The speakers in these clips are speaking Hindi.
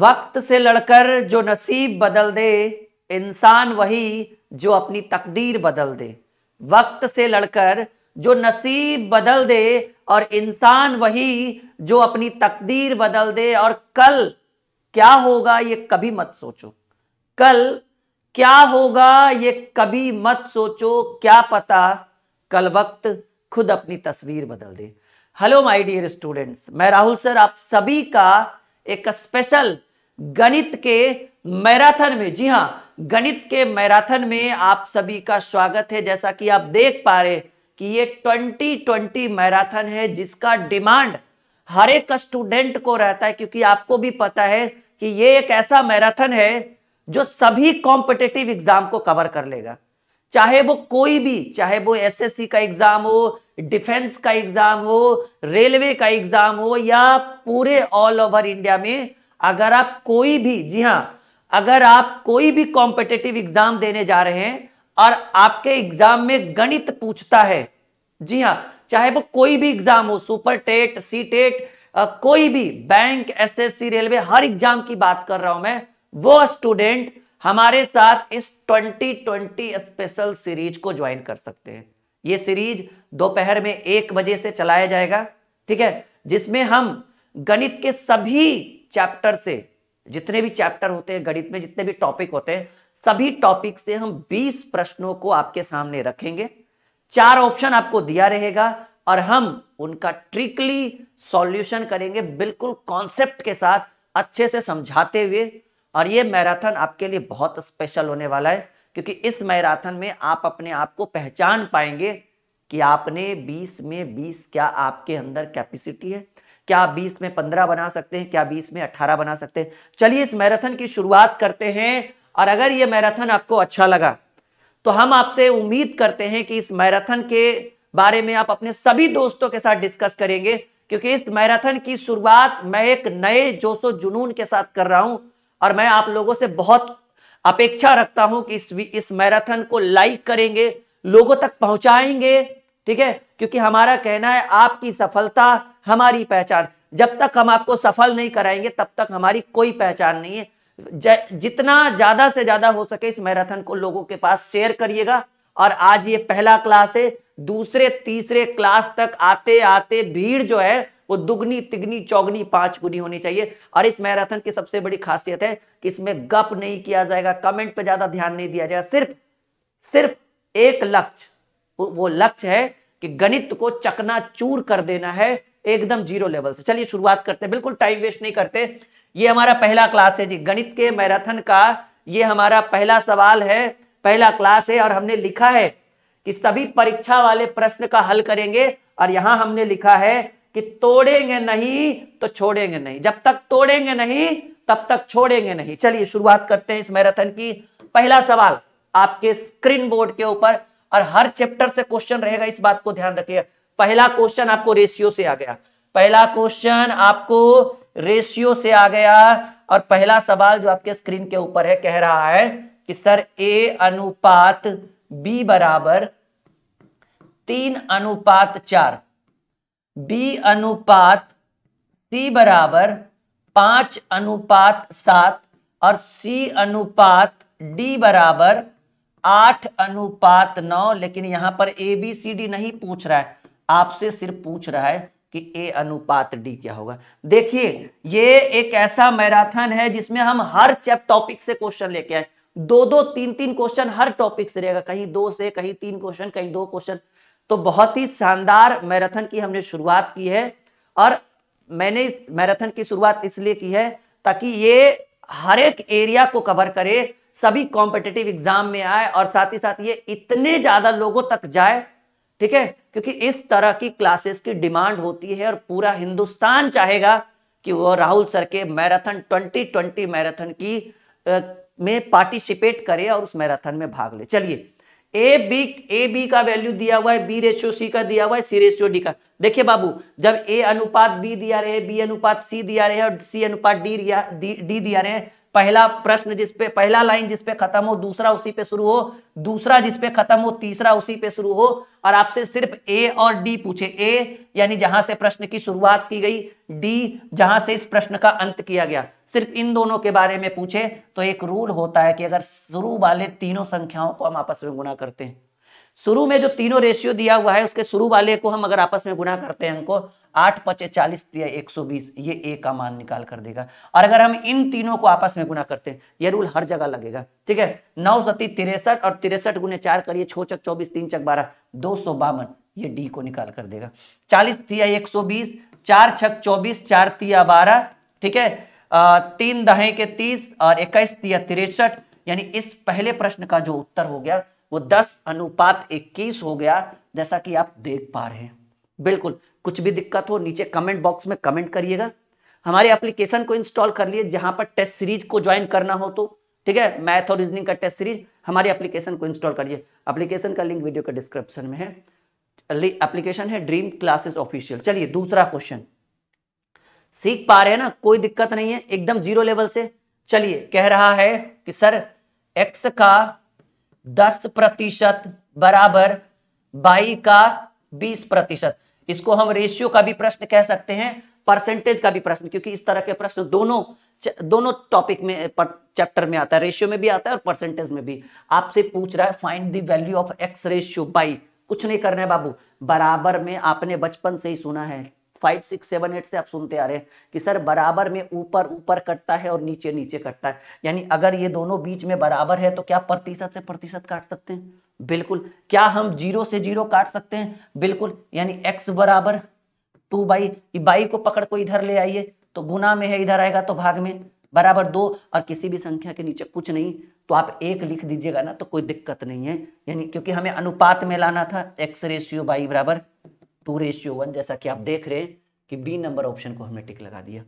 वक्त से लड़कर जो नसीब बदल दे इंसान वही जो अपनी तकदीर बदल दे वक्त से लड़कर जो नसीब बदल दे और इंसान वही जो अपनी तकदीर बदल दे और कल क्या होगा ये कभी मत सोचो कल क्या होगा ये कभी मत सोचो क्या पता कल वक्त खुद अपनी तस्वीर बदल दे हेलो माय डियर स्टूडेंट्स मैं राहुल सर आप सभी का एक स्पेशल गणित के मैराथन में जी हाँ गणित के मैराथन में आप सभी का स्वागत है जैसा कि आप देख पा रहे कि ये 2020 मैराथन है जिसका डिमांड हर एक स्टूडेंट को रहता है क्योंकि आपको भी पता है कि ये एक ऐसा मैराथन है जो सभी कॉम्पिटेटिव एग्जाम को कवर कर लेगा चाहे वो कोई भी चाहे वो एसएससी का एग्जाम हो डिफेंस का एग्जाम हो रेलवे का एग्जाम हो या पूरे ऑल ओवर इंडिया में अगर आप कोई भी जी हाँ अगर आप कोई भी कॉम्पिटेटिव एग्जाम देने जा रहे हैं और आपके एग्जाम में गणित पूछता है जी हाँ चाहे वो कोई भी एग्जाम हो सुपर टेट सी टेट कोई भी बैंक एसएससी रेलवे हर एग्जाम की बात कर रहा हूं मैं वो स्टूडेंट हमारे साथ इस 2020 स्पेशल सीरीज को ज्वाइन कर सकते हैं ये सीरीज दोपहर में एक बजे से चलाया जाएगा ठीक है जिसमें हम गणित के सभी चैप्टर से जितने भी चैप्टर होते हैं गणित में जितने भी टॉपिक होते हैं सभी टॉपिक से हम 20 प्रश्नों को आपके सामने रखेंगे चार ऑप्शन आपको दिया रहेगा और हम उनका ट्रिकली सॉल्यूशन करेंगे बिल्कुल कॉन्सेप्ट के साथ अच्छे से समझाते हुए और ये मैराथन आपके लिए बहुत स्पेशल होने वाला है क्योंकि इस मैराथन में आप अपने आप को पहचान पाएंगे कि आपने 20 में 20 क्या आपके अंदर कैपेसिटी है क्या 20 में 15 बना सकते हैं क्या 20 में 18 बना सकते हैं चलिए इस मैराथन की शुरुआत करते हैं और अगर ये मैराथन आपको अच्छा लगा तो हम आपसे उम्मीद करते हैं कि इस मैराथन के बारे में आप अपने सभी दोस्तों के साथ डिस्कस करेंगे क्योंकि इस मैराथन की शुरुआत मैं एक नए जोशो जुनून के साथ कर रहा हूं और मैं आप लोगों से बहुत अपेक्षा रखता हूं कि इस इस मैराथन को लाइक करेंगे लोगों तक पहुंचाएंगे ठीक है क्योंकि हमारा कहना है आपकी सफलता हमारी पहचान जब तक हम आपको सफल नहीं कराएंगे तब तक हमारी कोई पहचान नहीं है जितना ज्यादा से ज्यादा हो सके इस मैराथन को लोगों के पास शेयर करिएगा और आज ये पहला क्लास है दूसरे तीसरे क्लास तक आते आते भीड़ जो है वो दुगनी तिगनी चौगनी पांच गुनी होनी चाहिए और इस मैराथन की सबसे बड़ी खासियत है कि इसमें गप नहीं किया जाएगा कमेंट पर ज्यादा ध्यान नहीं दिया जाएगा सिर्फ सिर्फ एक लक्ष्य वो लक्ष्य है कि गणित को चकना चूर कर देना है एकदम जीरो लेवल से चलिए शुरुआत करते हैं बिल्कुल टाइम वेस्ट नहीं करते ये हमारा पहला क्लास है जी गणित के मैराथन का ये हमारा पहला सवाल है पहला क्लास है और हमने लिखा है कि सभी परीक्षा वाले प्रश्न का हल करेंगे और यहां हमने लिखा है कि तोड़ेंगे नहीं तो छोड़ेंगे नहीं जब तक तोड़ेंगे नहीं तब तक छोड़ेंगे नहीं चलिए शुरुआत करते हैं इस मैराथन की पहला सवाल आपके स्क्रीन बोर्ड के ऊपर और हर चैप्टर से क्वेश्चन रहेगा इस बात को ध्यान रखिए पहला क्वेश्चन आपको रेशियो से आ गया पहला क्वेश्चन आपको रेशियो से आ गया और पहला सवाल जो आपके स्क्रीन के ऊपर है कह रहा है कि सर ए अनुपात बी बराबर तीन अनुपात चार बी अनुपात सी बराबर पांच अनुपात सात और सी अनुपात डी बराबर आठ अनुपात नौ लेकिन यहां पर ए बी सी डी नहीं पूछ रहा है आपसे सिर्फ पूछ रहा है कि ए अनुपात डी क्या होगा देखिए ये एक ऐसा मैराथन है जिसमें हम हर चैप टॉपिक से क्वेश्चन लेके आए दो दो तीन तीन क्वेश्चन हर टॉपिक से रहेगा कहीं दो से कहीं तीन क्वेश्चन कहीं दो क्वेश्चन तो बहुत ही शानदार मैराथन की हमने शुरुआत की है और मैंने इस मैराथन की शुरुआत इसलिए की है ताकि ये हर एक एरिया को कवर करे सभी कॉम्पिटेटिव एग्जाम में आए और साथ ही साथ ये इतने ज्यादा लोगों तक जाए ठीक है क्योंकि इस तरह की क्लासेस की डिमांड होती है और पूरा हिंदुस्तान चाहेगा कि वो राहुल सर के मैराथन 2020 मैराथन की में पार्टिसिपेट करे और उस मैराथन में भाग ले चलिए ए बी ए बी का वैल्यू दिया हुआ है बी रेशियो सी का दिया हुआ है सी रेशियो डी का देखिए बाबू जब ए अनुपात बी दिया रहे बी अनुपात सी दिया रहे और सी अनुपात डी डी दिया रहे पहला प्रश्न जिसपे पहला लाइन जिसपे खत्म हो दूसरा उसी पे शुरू हो दूसरा जिसपे खत्म हो तीसरा उसी पे शुरू हो और आपसे सिर्फ ए और डी पूछे ए यानी जहां से प्रश्न की शुरुआत की गई डी जहां से इस प्रश्न का अंत किया गया सिर्फ इन दोनों के बारे में पूछे तो एक रूल होता है कि अगर शुरू वाले तीनों संख्याओं को हम आपस में गुना करते हैं शुरू में जो तीनों रेशियो दिया हुआ है उसके शुरू वाले को हम अगर आपस में गुना करते हैं हमको आठ पचे चालीस दिया एक सौ बीस ये ए का मान निकाल कर देगा और अगर हम इन तीनों को आपस में गुना करते हैं ये रूल हर जगह लगेगा ठीक है नौ सती तिरसठ और तिरसठ गुने चार करिए छो चक चौबीस तीन चक बारह दो सौ बावन ये डी को निकाल कर देगा चालीस थी एक सौ बीस चार छक चौबीस चार तिया बारह ठीक है तीन दहे के तीस और इक्कीस या तिरसठ यानी इस पहले प्रश्न का जो उत्तर हो गया वो दस अनुपात इक्कीस हो गया जैसा कि आप देख पा रहे हैं बिल्कुल कुछ भी दिक्कत हो नीचे कमेंट बॉक्स में कमेंट करिएगा हमारे एप्लीकेशन को इंस्टॉल कर लिए जहां पर टेस्ट सीरीज को ज्वाइन करना हो तो ठीक है मैथ और रीजनिंग का टेस्ट सीरीज हमारे एप्लीकेशन को इंस्टॉल करिए एप्लीकेशन का लिंक वीडियो के डिस्क्रिप्शन में है एप्लीकेशन है ड्रीम क्लासेस ऑफिशियल चलिए दूसरा क्वेश्चन सीख पा रहे हैं ना कोई दिक्कत नहीं है एकदम जीरो लेवल से चलिए कह रहा है कि सर x का 10 प्रतिशत बराबर बाई का 20 प्रतिशत इसको हम रेशियो का भी प्रश्न कह सकते हैं परसेंटेज का भी प्रश्न क्योंकि इस तरह के प्रश्न दोनों दोनों टॉपिक में चैप्टर में आता है रेशियो में भी आता है और परसेंटेज में भी आपसे पूछ रहा है find the value of x ratio y कुछ नहीं करना है बाबू बराबर में आपने बचपन से ही सुना है फाइव सिक्स सेवन एट से आप सुनते आ रहे हैं कि सर बराबर में ऊपर ऊपर कटता है और नीचे नीचे कटता है यानी अगर ये दोनों बीच में बराबर है तो क्या प्रतिशत से प्रतिशत काट सकते हैं बिल्कुल क्या हम जीरो से जीरो काट सकते हैं बिल्कुल यानी एक्स बराबर टू बाई बाई को पकड़ को इधर ले आइए तो गुना में है इधर आएगा तो भाग में बराबर दो और किसी भी संख्या के नीचे कुछ नहीं तो आप एक लिख दीजिएगा ना तो कोई दिक्कत नहीं है यानी क्योंकि हमें अनुपात में लाना था एक्स रेशियो बाई बराबर टू रेशियो वन जैसा कि आप हम्म। देख रहे हैं कि बी नंबर ऑप्शन को हमने टिक लगा दिया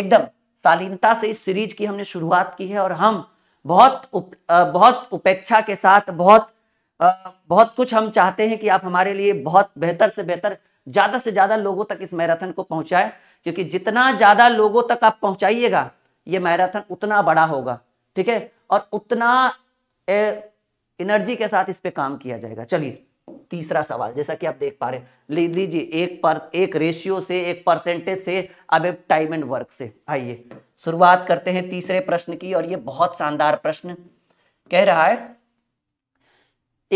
एकदम शालीनता से इस सीरीज की हमने शुरुआत की है और हम बहुत उप, बहुत उपेक्षा के साथ बहुत बहुत कुछ हम चाहते हैं कि आप हमारे लिए बहुत बेहतर से बेहतर ज्यादा से ज्यादा लोगों तक इस मैराथन को पहुंचाए क्योंकि जितना ज्यादा लोगों तक आप पहुंचाइएगा ये मैराथन उतना बड़ा होगा ठीक है और उतना ए, एनर्जी के साथ इस पे काम किया जाएगा चलिए तीसरा सवाल जैसा कि आप देख पा रहे हैं लीजिए एक पर एक रेशियो से एक परसेंटेज से अब एक टाइम एंड वर्क से आइए शुरुआत करते हैं तीसरे प्रश्न की और ये बहुत शानदार प्रश्न कह रहा है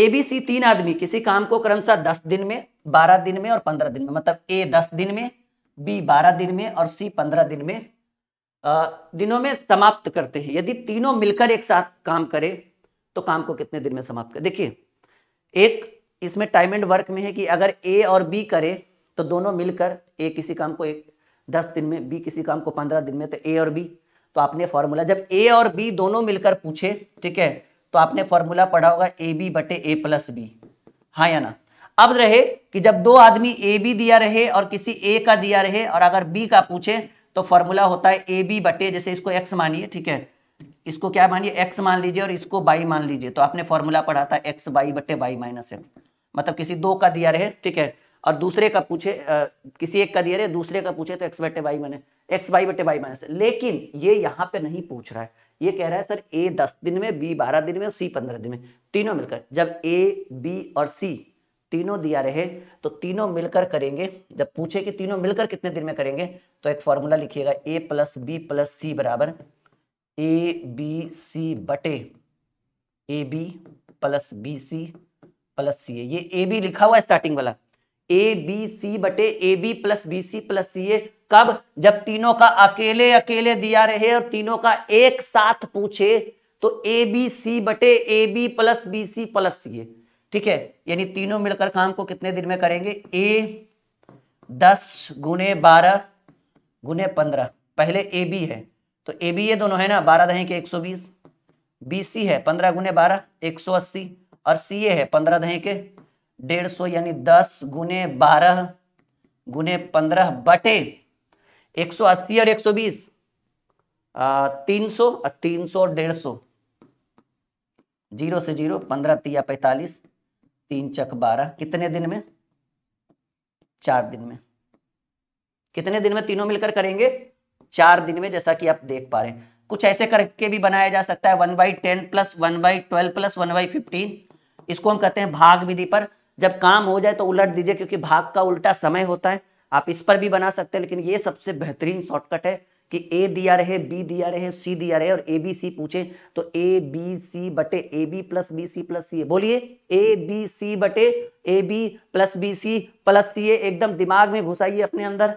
एबीसी तीन आदमी किसी काम को क्रमशः दस दिन में बारह दिन में और पंद्रह दिन में मतलब ए दस दिन में बी बारह दिन में और सी पंद्रह दिन में आ, दिनों में समाप्त करते हैं यदि तीनों मिलकर एक साथ काम करें तो काम को कितने दिन में समाप्त कर देखिए एक इसमें टाइम एंड वर्क में है कि अगर ए और बी करे तो दोनों मिलकर ए किसी काम को एक दस दिन में बी किसी काम को पंद्रह दिन में तो ए और बी तो आपने फॉर्मूला जब ए और बी दोनों मिलकर पूछे ठीक है तो आपने फॉर्मूला पढ़ा होगा ए बी बटे ए प्लस बी हाँ या ना अब रहे कि जब दो आदमी ए बी दिया रहे और किसी ए का दिया रहे और अगर बी का पूछे तो फॉर्मूला होता है ए बी बटे जैसे इसको एक्स मानिए ठीक है इसको क्या मानिए एक्स मान लीजिए और इसको बाई मान लीजिए तो आपने फॉर्मूला पढ़ा था एक्स बाई बटे बाई माइनस एक्स मतलब किसी दो का दिया रहे ठीक है और दूसरे का पूछे आ, किसी एक का दिया रहे दूसरे का पूछे तो एक्स बटे वाई मैंने एक्स वाई बटे वाई माइनस लेकिन ये यहाँ पे नहीं पूछ रहा है ये कह रहा है सर ए दस दिन में बी बारह दिन में और सी पंद्रह दिन में तीनों मिलकर जब ए बी और सी तीनों दिया रहे तो तीनों मिलकर करेंगे जब पूछे कि तीनों मिलकर कितने दिन में करेंगे तो एक फॉर्मूला लिखिएगा a plus b plus c बराबर ए बी सी बटे a b plus b c plus c a ये ए बी लिखा हुआ है स्टार्टिंग वाला ए बी सी बटे a b plus b c plus c a कब जब तीनों का अकेले अकेले दिया रहे और तीनों का एक साथ पूछे तो ए बी सी बटे a b plus b c plus c a ठीक है यानी तीनों मिलकर काम को कितने दिन में करेंगे ए दस गुने बारह गुने पंद्रह पहले ए बी है तो ए बी ये दोनों है ना बारह दहें के एक सौ बीस बी सी है पंद्रह गुने बारह एक सौ अस्सी और सी ए है पंद्रह दहे के डेढ़ सौ यानी दस गुने बारह गुने पंद्रह बटे एक सौ अस्सी और एक सौ बीस तीन सौ और तीन सौ डेढ़ सौ जीरो से जीरो पंद्रह तिया पैतालीस तीन चक बारह कितने दिन में चार दिन में कितने दिन में तीनों मिलकर करेंगे चार दिन में जैसा कि आप देख पा रहे हैं कुछ ऐसे करके भी बनाया जा सकता है one by ten plus one by twelve plus one by fifteen इसको हम कहते हैं भाग विधि पर जब काम हो जाए तो उलट दीजिए क्योंकि भाग का उल्टा समय होता है आप इस पर भी बना सकते हैं लेकिन ये सबसे बेहतरीन शॉर्टकट है कि ए दिया रहे बी दिया रहे सी दिया रहे और ए बी सी पूछे तो ए बी सी बटे a b plus b c plus c बोलिए ए बी सी बटे a b plus b c plus c एकदम दिमाग में घुसाइए अपने अंदर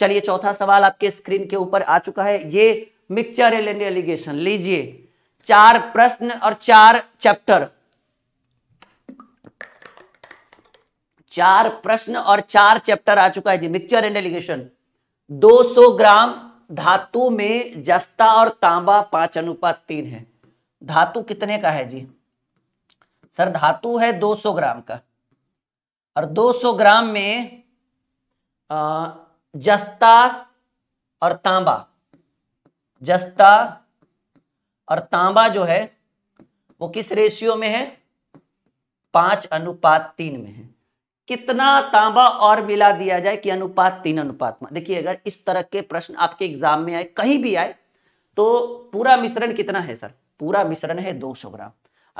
चलिए चौथा सवाल आपके स्क्रीन के ऊपर आ चुका है ये मिक्सचर एलिगेशन लीजिए चार प्रश्न और चार चैप्टर चार प्रश्न और चार चैप्टर आ चुका है जी मिक्सचर एंड एलिगेशन 200 ग्राम धातु में जस्ता और तांबा पांच अनुपात तीन है धातु कितने का है जी सर धातु है 200 ग्राम का और 200 ग्राम में जस्ता और तांबा जस्ता और तांबा जो है वो किस रेशियो में है पांच अनुपात तीन में है कितना तांबा और मिला दिया जाए कि अनुपात तीन अनुपात में देखिए अगर इस तरह के प्रश्न आपके एग्जाम में आए कहीं भी आए तो पूरा मिश्रण कितना है सर पूरा मिश्रण है 200 ग्राम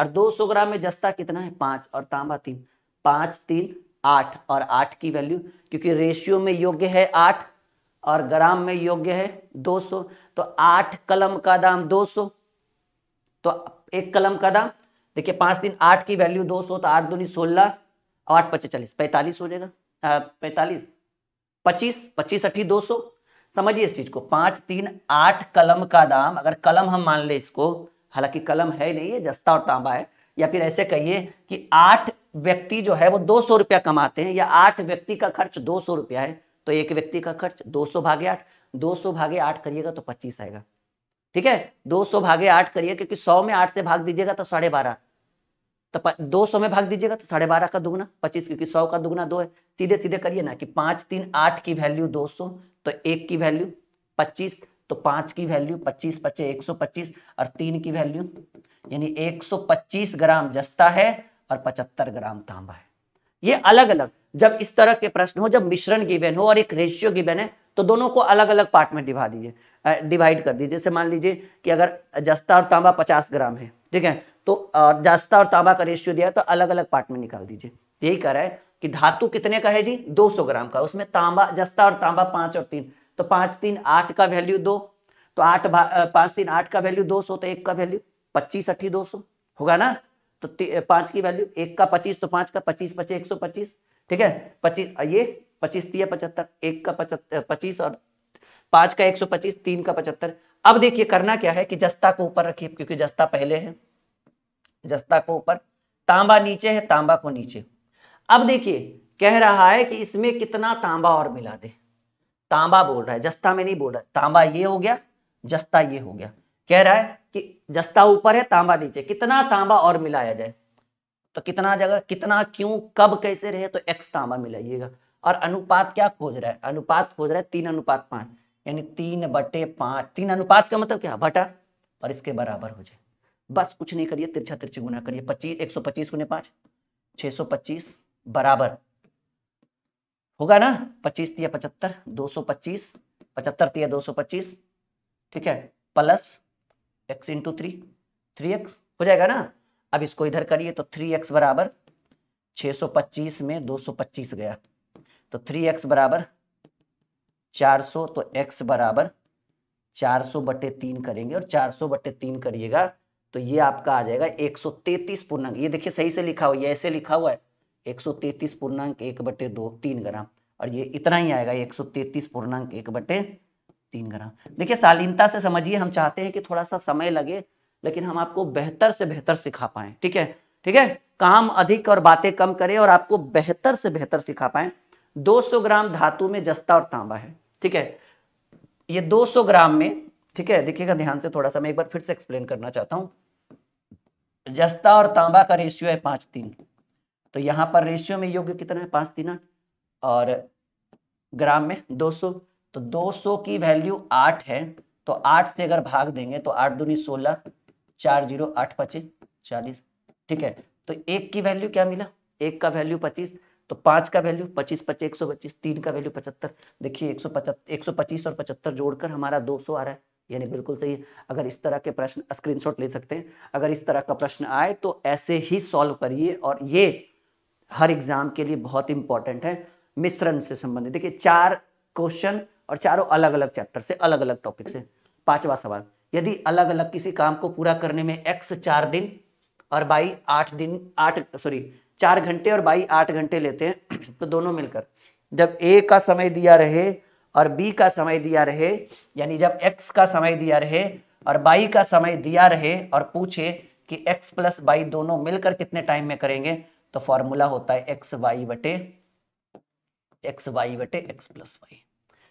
और 200 ग्राम में जस्ता कितना है पांच और तांबा तीन पांच तीन आठ और आठ की वैल्यू क्योंकि रेशियो में योग्य है आठ और ग्राम में योग्य है दो तो आठ कलम का दाम दो तो एक कलम का दाम देखिए पांच तीन आठ की वैल्यू 200 तो आठ दूनी सोलह आठ पच्चीस चालीस पैंतालीस हो जाएगा पैंतालीस पच्चीस पच्चीस अट्ठी दो सौ समझिए इस चीज को पांच तीन आठ कलम का दाम अगर कलम हम मान ले इसको हालांकि कलम है नहीं है जस्ता और तांबा है या फिर ऐसे कहिए कि आठ व्यक्ति जो है वो दो सौ रुपया कमाते हैं या आठ व्यक्ति का खर्च दो सौ रुपया है तो एक व्यक्ति का खर्च दो सौ भागे आठ दो सौ भागे आठ करिएगा तो पच्चीस आएगा ठीक है दो सौ भागे आठ करिए क्योंकि सौ में आठ से भाग दीजिएगा तो साढ़े बारह तो दो सौ में भाग दीजिएगा तो साढ़े बारह का दुगना पच्चीस क्योंकि सौ का दुगना दो है सीधे सीधे करिए ना कि पांच तीन आठ की वैल्यू दो सौ तो एक की वैल्यू पच्चीस तो पांच की वैल्यू पच्चीस पच्चे एक सौ पच्चीस और तीन की वैल्यू यानी एक सौ पच्चीस ग्राम जस्ता है और पचहत्तर ग्राम तांबा है ये अलग अलग जब इस तरह के प्रश्न हो जब मिश्रण गिवेन हो और एक रेशियो गिवेन है तो दोनों को अलग अलग पार्ट में डिभा दीजिए डिवाइड कर दीजिए जैसे मान लीजिए कि अगर जस्ता और तांबा पचास ग्राम है ठीक है तो जस्ता और तांबा का रेशियो दिया तो अलग अलग पार्ट में निकाल दीजिए यही कह रहा है कि धातु कितने का है जी 200 ग्राम का उसमें तांबा जस्ता और तांबा पांच और तीन तो पांच तीन आठ का वैल्यू दो तो आठ पांच तीन आठ का वैल्यू दो सौ तो एक का वैल्यू पच्चीस अट्ठी दो सौ होगा ना तो पांच की वैल्यू एक का पच्चीस तो पांच का पच्चीस पच्चीस एक सौ पच्चीस ठीक है पच्चीस ये पच्चीस पचहत्तर एक का पचहत्तर पच्चीस और पांच का एक सौ पच्चीस तीन का पचहत्तर अब देखिए करना क्या है कि जस्ता को ऊपर रखिए क्योंकि जस्ता पहले है जस्ता को ऊपर तांबा नीचे है तांबा को नीचे अब देखिए कह रहा है कि इसमें कितना तांबा और मिला दे तांबा बोल रहा है जस्ता में नहीं बोल रहा तांबा ये हो गया जस्ता ये हो गया कह रहा है कि जस्ता ऊपर है तांबा नीचे कितना तांबा और मिलाया जाए तो कितना जगह कितना क्यों कब कैसे रहे तो एक्स तांबा मिलाइएगा और अनुपात क्या खोज रहा है अनुपात खोज रहा है तीन अनुपात पांच यानी तीन बटे पांच तीन अनुपात का मतलब क्या बटा और इसके बराबर हो जाए बस कुछ नहीं करिए तिरछा तिरछी गुना करिए पच्चीस एक सौ पच्चीस गुने पांच छह सौ पच्चीस बराबर होगा ना पच्चीस तिया पचहत्तर दो सौ पच्चीस पचहत्तर तिया दो सौ पच्चीस ठीक है plus x into three three x हो जाएगा ना अब इसको इधर करिए तो थ्री एक्स बराबर छः सौ पच्चीस में दो सौ पच्चीस गया तो थ्री एक्स बराबर चार सौ तो एक्स बराबर चार सौ बटे तीन करेंगे और चार सौ बटे तीन करिएगा तो ये आपका आ जाएगा एक सौ तैतीस पूर्णांक ये देखिए सही से लिखा हुआ है ऐसे लिखा हुआ है एक सौ तैतीस पूर्णांक एक बटे दो तीन ग्राम और ये इतना ही आएगा एक सौ तैतीस पूर्णांक एक बटे तीन ग्राम देखिए शालीनता से समझिए हम चाहते हैं कि थोड़ा सा समय लगे लेकिन हम आपको बेहतर से बेहतर सिखा पाए ठीक है ठीक है काम अधिक और बातें कम करें और आपको बेहतर से बेहतर सिखा पाए 200 ग्राम धातु में जस्ता और तांबा है ठीक है ये 200 ग्राम में ठीक है देखिएगा ध्यान से थोड़ा सा मैं एक बार फिर से एक्सप्लेन करना चाहता हूं जस्ता और तांबा का रेशियो है पांच तीन तो यहां पर रेशियो में योग्य कितना है पांच तीन आठ और ग्राम में 200 तो 200 की वैल्यू आठ है तो आठ से अगर भाग देंगे तो आठ दूनी सोलह चार जीरो आठ पचे चालीस ठीक है तो एक की वैल्यू क्या मिला एक का वैल्यू पच्चीस तो पांच का वैल्यू पच्चीस पच्चीस एक सौ पच्चीस तीन का वैल्यू पचहत्तर देखिए एक सौ पचहत्तर एक सौ पच्चीस और पचहत्तर जोड़कर हमारा दो सौ आ रहा है यानी बिल्कुल सही है अगर इस तरह के प्रश्न स्क्रीनशॉट ले सकते हैं अगर इस तरह का प्रश्न आए तो ऐसे ही सॉल्व करिए और ये हर एग्जाम के लिए बहुत इंपॉर्टेंट है मिश्रण से संबंधित देखिए चार क्वेश्चन और चारों अलग अलग चैप्टर से अलग अलग टॉपिक से पांचवा सवाल यदि अलग अलग किसी काम को पूरा करने में एक्स चार दिन और बाई आठ दिन आठ सॉरी चार घंटे और बाई आठ घंटे लेते हैं तो दोनों मिलकर जब ए का समय दिया रहे और बी का समय दिया रहे यानी जब एक्स का समय दिया रहे और बाई का समय दिया रहे और पूछे कि एक्स प्लस बाई दोनों मिलकर कितने टाइम में करेंगे तो फॉर्मूला होता है एक्स वाई बटे एक्स वाई बटे एक्स प्लस वाई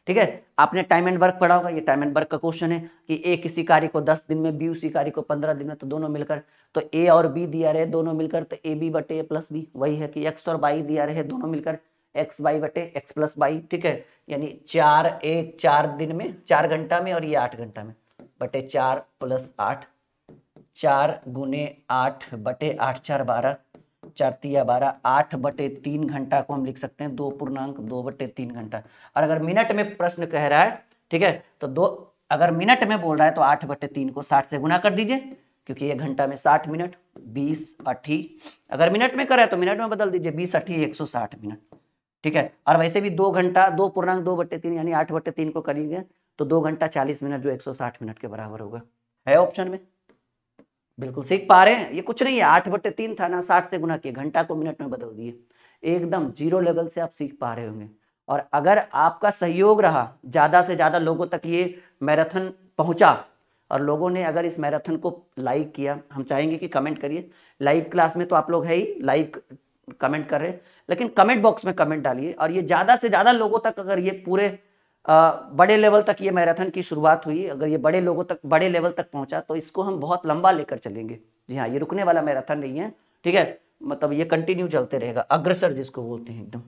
ठीक है आपने टाइम एंड वर्क पढ़ा होगा ये टाइम एंड वर्क का क्वेश्चन है कि ए किसी कार्य को दस दिन में बी उसी कार्य को पंद्रह दिन में तो दोनों मिलकर तो ए और बी दिया रहे दोनों मिलकर तो ए बी बटे ए प्लस बी वही है कि एक्स और वाई दिया रहे दोनों मिलकर एक्स वाई बटे एक्स प्लस वाई ठीक है यानी चार ए चार दिन में चार घंटा में और ये आठ घंटा में बटे चार प्लस आठ चार गुने आठ बटे आठ चार बारह चार तीया बारह आठ बटे तीन घंटा को हम लिख सकते हैं दो पूर्णांक दो बटे तीन घंटा और अगर मिनट में प्रश्न कह रहा है ठीक है तो दो अगर मिनट में बोल रहा है तो आठ बटे तीन को साठ से गुना कर दीजिए क्योंकि एक घंटा में साठ मिनट बीस अट्ठी अगर मिनट में करा है तो मिनट में बदल दीजिए बीस अट्ठी एक सौ साठ मिनट ठीक है और वैसे भी दो घंटा दो पूर्णांक दो बटे तीन यानी आठ बटे तीन को करेंगे तो दो घंटा चालीस मिनट जो एक सौ साठ मिनट के बराबर होगा है ऑप्शन में बिल्कुल सीख पा रहे हैं ये कुछ नहीं है आठ बटे तीन था ना साठ से गुना किए घंटा को मिनट में बदल दिए एकदम जीरो लेवल से आप सीख पा रहे होंगे और अगर आपका सहयोग रहा ज़्यादा से ज़्यादा लोगों तक ये मैराथन पहुंचा और लोगों ने अगर इस मैराथन को लाइक किया हम चाहेंगे कि कमेंट करिए लाइव क्लास में तो आप लोग है ही लाइव कमेंट कर रहे हैं लेकिन कमेंट बॉक्स में कमेंट डालिए और ये ज़्यादा से ज़्यादा लोगों तक अगर ये पूरे बड़े लेवल तक ये मैराथन की शुरुआत हुई अगर ये बड़े लोगों तक बड़े लेवल तक पहुंचा तो इसको हम बहुत लंबा लेकर चलेंगे जी हाँ ये रुकने वाला मैराथन नहीं है ठीक है मतलब ये कंटिन्यू चलते रहेगा अग्रसर जिसको बोलते हैं एकदम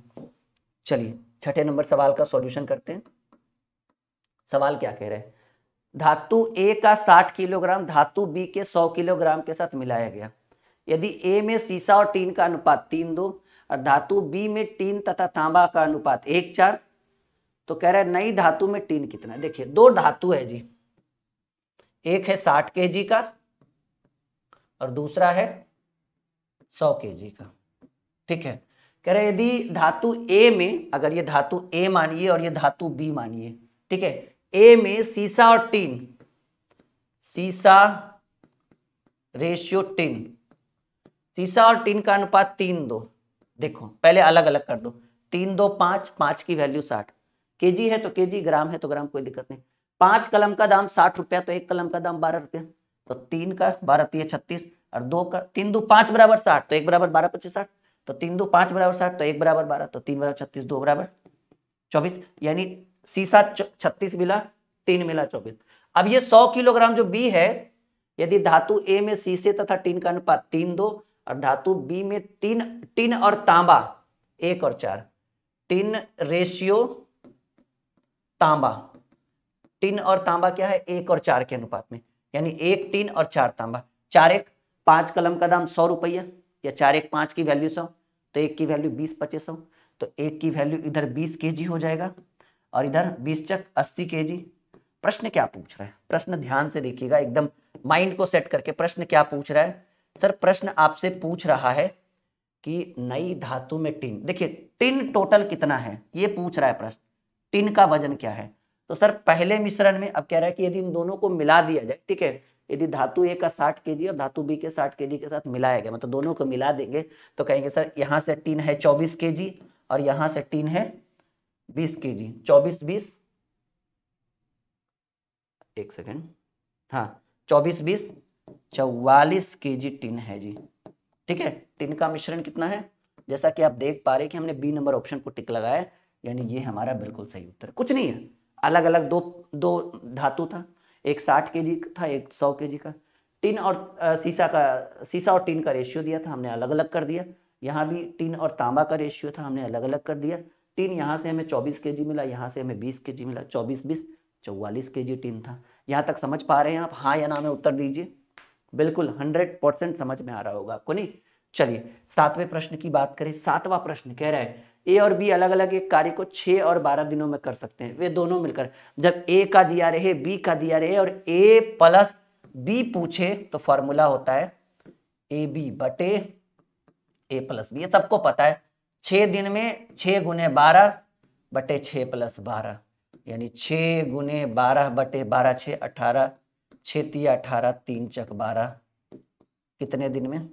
चलिए छठे नंबर सवाल का सॉल्यूशन करते हैं सवाल क्या कह रहे हैं धातु ए का 60 किलोग्राम धातु बी के 100 किलोग्राम के साथ मिलाया गया यदि ए में सीसा और टीन का अनुपात तीन दो और धातु बी में टीन तथा तांबा का अनुपात एक चार तो कह रहा है नई धातु में टीन कितना है देखिए दो धातु है जी एक है साठ के जी का और दूसरा है सौ के जी का ठीक है कह रहे यदि धातु ए में अगर ये धातु ए मानिए और ये धातु बी मानिए ठीक है ए में सीसा और टीन सीसा रेशियो टीन सीसा और टीन का अनुपात तीन दो देखो पहले अलग अलग कर दो तीन दो पांच पांच की वैल्यू साठ केजी है तो केजी ग्राम है तो ग्राम कोई दिक्कत नहीं पांच कलम का दाम साठ रुपया तो एक कलम का दाम बारह रुपया तो तीन का बारह तीन तो छत्तीस और दो का तीन दो पांच बराबर साठ तो एक बराबर बारह पच्चीस साठ तो तीन दो पांच बराबर साठ तो एक बराबर बारह तो तीन बराबर छत्तीस दो बराबर चौबीस यानी सीसा छत्तीस मिला तीन मिला चौबीस अब ये सौ किलोग्राम जो बी है यदि धातु ए में सीसे तथा टीन का अनुपात तीन दो और धातु बी में तीन टीन और तांबा एक और चार तीन रेशियो तांबा टिन और तांबा क्या है एक और चार के अनुपात में यानी एक टिन और चार तांबा चार एक पांच कलम का दाम सौ रुपया या चार एक पांच की वैल्यू सौ तो एक की वैल्यू बीस पच्चीस सौ तो एक की वैल्यू इधर बीस के हो जाएगा और इधर बीस चक अस्सी के प्रश्न क्या पूछ रहा है प्रश्न ध्यान से देखिएगा एकदम माइंड को सेट करके प्रश्न क्या पूछ रहा है सर प्रश्न आपसे पूछ रहा है कि नई धातु में टिन देखिए टिन टोटल कितना है ये पूछ रहा है प्रश्न टिन का वजन क्या है तो सर पहले मिश्रण में अब कह रहा है कि यदि इन दोनों को मिला दिया जाए ठीक है यदि धातु ए का 60 के और धातु बी के 60 के के साथ मिलाया गया मतलब दोनों को मिला देंगे तो कहेंगे सर यहाँ से टीन है 24 के और यहाँ से टीन है 20 के जी चौबीस बीस एक सेकेंड हाँ चौबीस बीस चौवालीस के जी टिन है जी ठीक है टिन का मिश्रण कितना है जैसा कि आप देख पा रहे कि हमने बी नंबर ऑप्शन को टिक लगाया यानी ये हमारा बिल्कुल सही उत्तर कुछ नहीं है अलग अलग दो दो धातु था एक साठ के था एक सौ के का टिन और सीसा का सीसा और टिन का रेशियो दिया था हमने अलग अलग कर दिया यहाँ भी टिन और तांबा का रेशियो था हमने अलग अलग कर दिया टिन यहाँ से हमें 24 के मिला यहाँ से हमें 20 के मिला 24 बीस चौवालीस के टिन था यहाँ तक समझ पा रहे हैं आप हाँ या ना में उत्तर दीजिए बिल्कुल हंड्रेड परसेंट समझ में आ रहा होगा आपको नहीं चलिए सातवें प्रश्न की बात करें सातवां प्रश्न कह रहा है ए और बी अलग अलग एक कार्य को छः और बारह दिनों में कर सकते हैं वे दोनों मिलकर जब ए का दिया रहे बी का दिया रहे और ए प्लस बी पूछे तो फॉर्मूला होता है ए बी बटे ए प्लस बी ये सबको पता है छः दिन में छः गुने बारह बटे छः प्लस बारह यानी छः गुने बारह बटे बारह छः अठारह छः ती अठारह तीन चक बारह कितने दिन में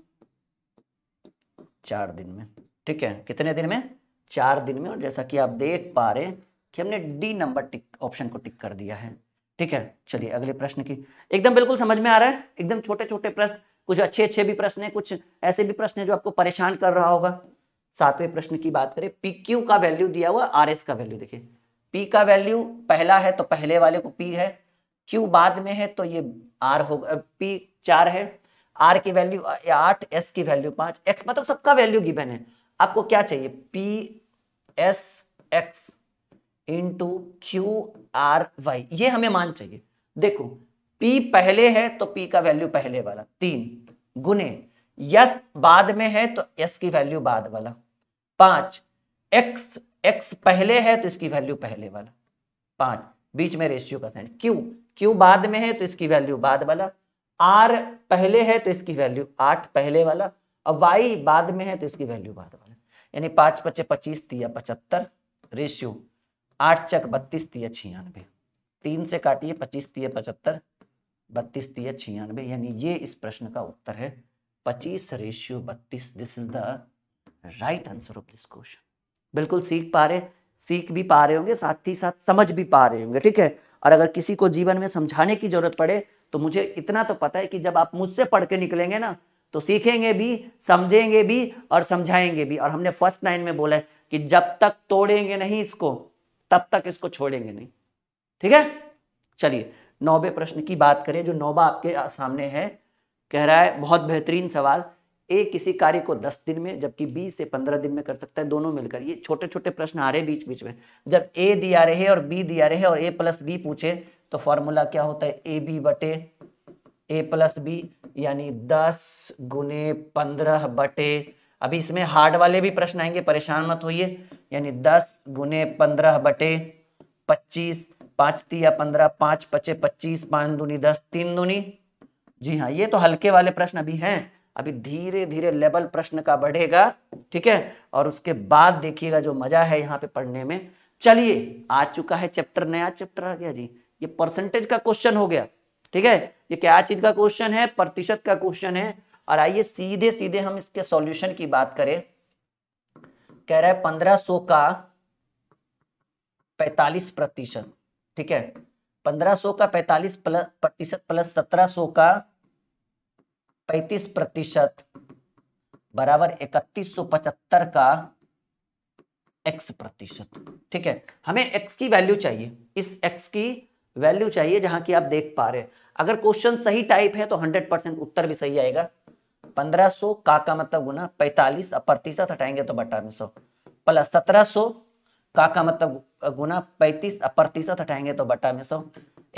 चार दिन में ठीक है कितने दिन में चार दिन में और जैसा कि आप देख पा रहे हैं कि हमने डी नंबर टिक ऑप्शन को टिक कर दिया है ठीक है चलिए अगले प्रश्न की एकदम बिल्कुल समझ में आ रहा है एकदम छोटे छोटे प्रश्न कुछ अच्छे अच्छे भी प्रश्न है कुछ ऐसे भी प्रश्न है जो आपको परेशान कर रहा होगा सातवें प्रश्न की बात करें पी क्यू का वैल्यू दिया हुआ आर एस का वैल्यू देखिए पी का वैल्यू पहला है तो पहले वाले को पी है क्यू बाद में है तो ये आर होगा पी चार है आर की वैल्यू आठ एस की वैल्यू पांच एक्स मतलब सबका वैल्यू गिवन है आपको क्या चाहिए p s x into q r y ये हमें मान चाहिए देखो पी पहले है तो पी का वैल्यू पहले वाला तीन गुने यस बाद में है तो यस की वैल्यू बाद वाला पांच एक्स एक्स पहले है तो इसकी वैल्यू पहले वाला पांच बीच में रेशियो का साइन क्यू क्यू बाद में है तो इसकी वैल्यू बाद वाला आर पहले है तो इसकी वैल्यू आठ पहले वाला और वाई बाद में है तो इसकी वैल्यू बाद वाला यानी पांच पच्चे पच्चीस तिया पचहत्तर रेशियो आठ चक बत्तीस तिया छियानवे तीन से काटिए पच्चीस तिया पचहत्तर बत्तीस तिया छियानवे यानी ये इस प्रश्न का उत्तर है पच्चीस रेशियो बत्तीस this is the right answer of this question बिल्कुल सीख पा रहे सीख भी पा रहे होंगे साथ ही साथ समझ भी पा रहे होंगे ठीक है और अगर किसी को जीवन में समझाने की जरूरत पड़े तो मुझे इतना तो पता है कि जब आप मुझसे पढ़ के निकलेंगे ना तो सीखेंगे भी समझेंगे भी और समझाएंगे भी और हमने फर्स्ट लाइन में बोला है कि जब तक तोड़ेंगे नहीं इसको तब तक इसको छोड़ेंगे नहीं ठीक है चलिए नौवे प्रश्न की बात करें जो नौवा आपके सामने है कह रहा है बहुत बेहतरीन सवाल ए किसी कार्य को 10 दिन में जबकि बी से 15 दिन में कर सकता है दोनों मिलकर ये छोटे छोटे प्रश्न आ रहे बीच बीच में जब ए दिया रहे और बी दिया रहे और ए प्लस बी पूछे तो फॉर्मूला क्या होता है ए बी बटे ए प्लस बी यानी दस गुने पंद्रह बटे अभी इसमें हार्ड वाले भी प्रश्न आएंगे परेशान मत होइए यानी दस गुने पंद्रह बटे पच्चीस पांच ती या पंद्रह पांच पचे पच्चीस पाँच दूनी दस तीन दूनी जी हाँ ये तो हल्के वाले प्रश्न अभी हैं अभी धीरे धीरे लेवल प्रश्न का बढ़ेगा ठीक है और उसके बाद देखिएगा जो मजा है यहाँ पे पढ़ने में चलिए आ चुका है चैप्टर नया चैप्टर आ गया जी ये परसेंटेज का क्वेश्चन हो गया ठीक है ये क्या चीज का क्वेश्चन है प्रतिशत का क्वेश्चन है और आइए सीधे सीधे हम इसके सॉल्यूशन की बात करें कह रहा है पंद्रह सो का पैतालीस प्रतिशत ठीक है पंद्रह सो का पैतालीस प्लस प्रतिशत प्लस सत्रह सो का पैतीस प्रतिशत बराबर इकतीस सौ पचहत्तर का एक्स प्रतिशत ठीक है हमें एक्स की वैल्यू चाहिए इस एक्स की वैल्यू चाहिए जहां की आप देख पा रहे हैं अगर क्वेश्चन सही टाइप है तो 100 परसेंट उत्तर भी सही आएगा 1500 का का मतलब गुना 45 अब प्रतिशत हटाएंगे तो बट्टा में सौ प्लस 1700 का का मतलब गुना 35 अब प्रतिशत हटाएंगे तो बट्टा में सौ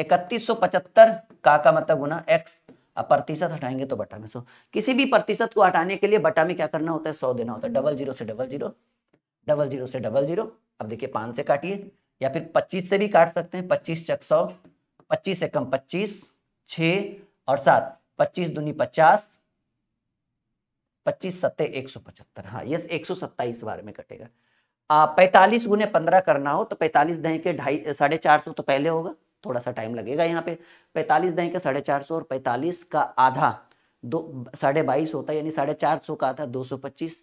इकतीस सौ पचहत्तर का का मतलब गुना एक्स अब प्रतिशत हटाएंगे तो बटा में सौ किसी भी प्रतिशत को हटाने के लिए बटा में क्या करना होता है सौ देना होता है डबल जीरो से डबल जीरो डबल जीरो से डबल जीरो अब देखिए पांच से काटिए या फिर 25 से भी काट सकते हैं 25 चक सौ पच्चीस से कम 25 छ और सात 25 दूनी 50 पच्चीस सत्ते एक सौ पचहत्तर हाँ यस एक सौ सत्ताईस बार में कटेगा आ, पैतालीस गुने पंद्रह करना हो तो पैंतालीस दहें के ढाई साढ़े चार सौ तो पहले होगा थोड़ा सा टाइम लगेगा यहाँ पे पैंतालीस दहें के साढ़े चार सौ और पैंतालीस का आधा दो साढ़े बाईस होता है यानी साढ़े चार सौ का आधा दो सौ पच्चीस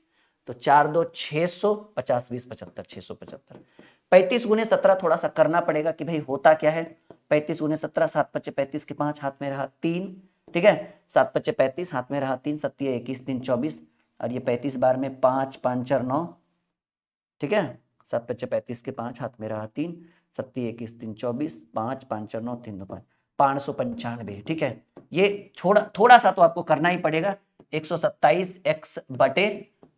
तो चार दो छः सौ पचास बीस पचहत्तर छः सौ पचहत्तर पैंतीस गुने सत्रह थोड़ा सा करना पड़ेगा कि भाई होता क्या है पैंतीस गुने सत्रह सात पच्चे पैंतीस के पांच हाथ में रहा तीन ठीक है सात पच्चे पैंतीस हाथ में रहा तीन सत्य इक्कीस तीन चौबीस और ये पैंतीस बार में पांच पांच चार नौ ठीक है सात पच्चे पैंतीस के पांच हाथ में रहा तीन सत्य इक्कीस तीन चौबीस पांच पांच चार नौ तीन दो पांच पांच सौ पंचानवे ठीक है ये थोड़ा थोड़ा सा तो आपको करना ही पड़ेगा एक सौ सत्ताईस एक्स बटे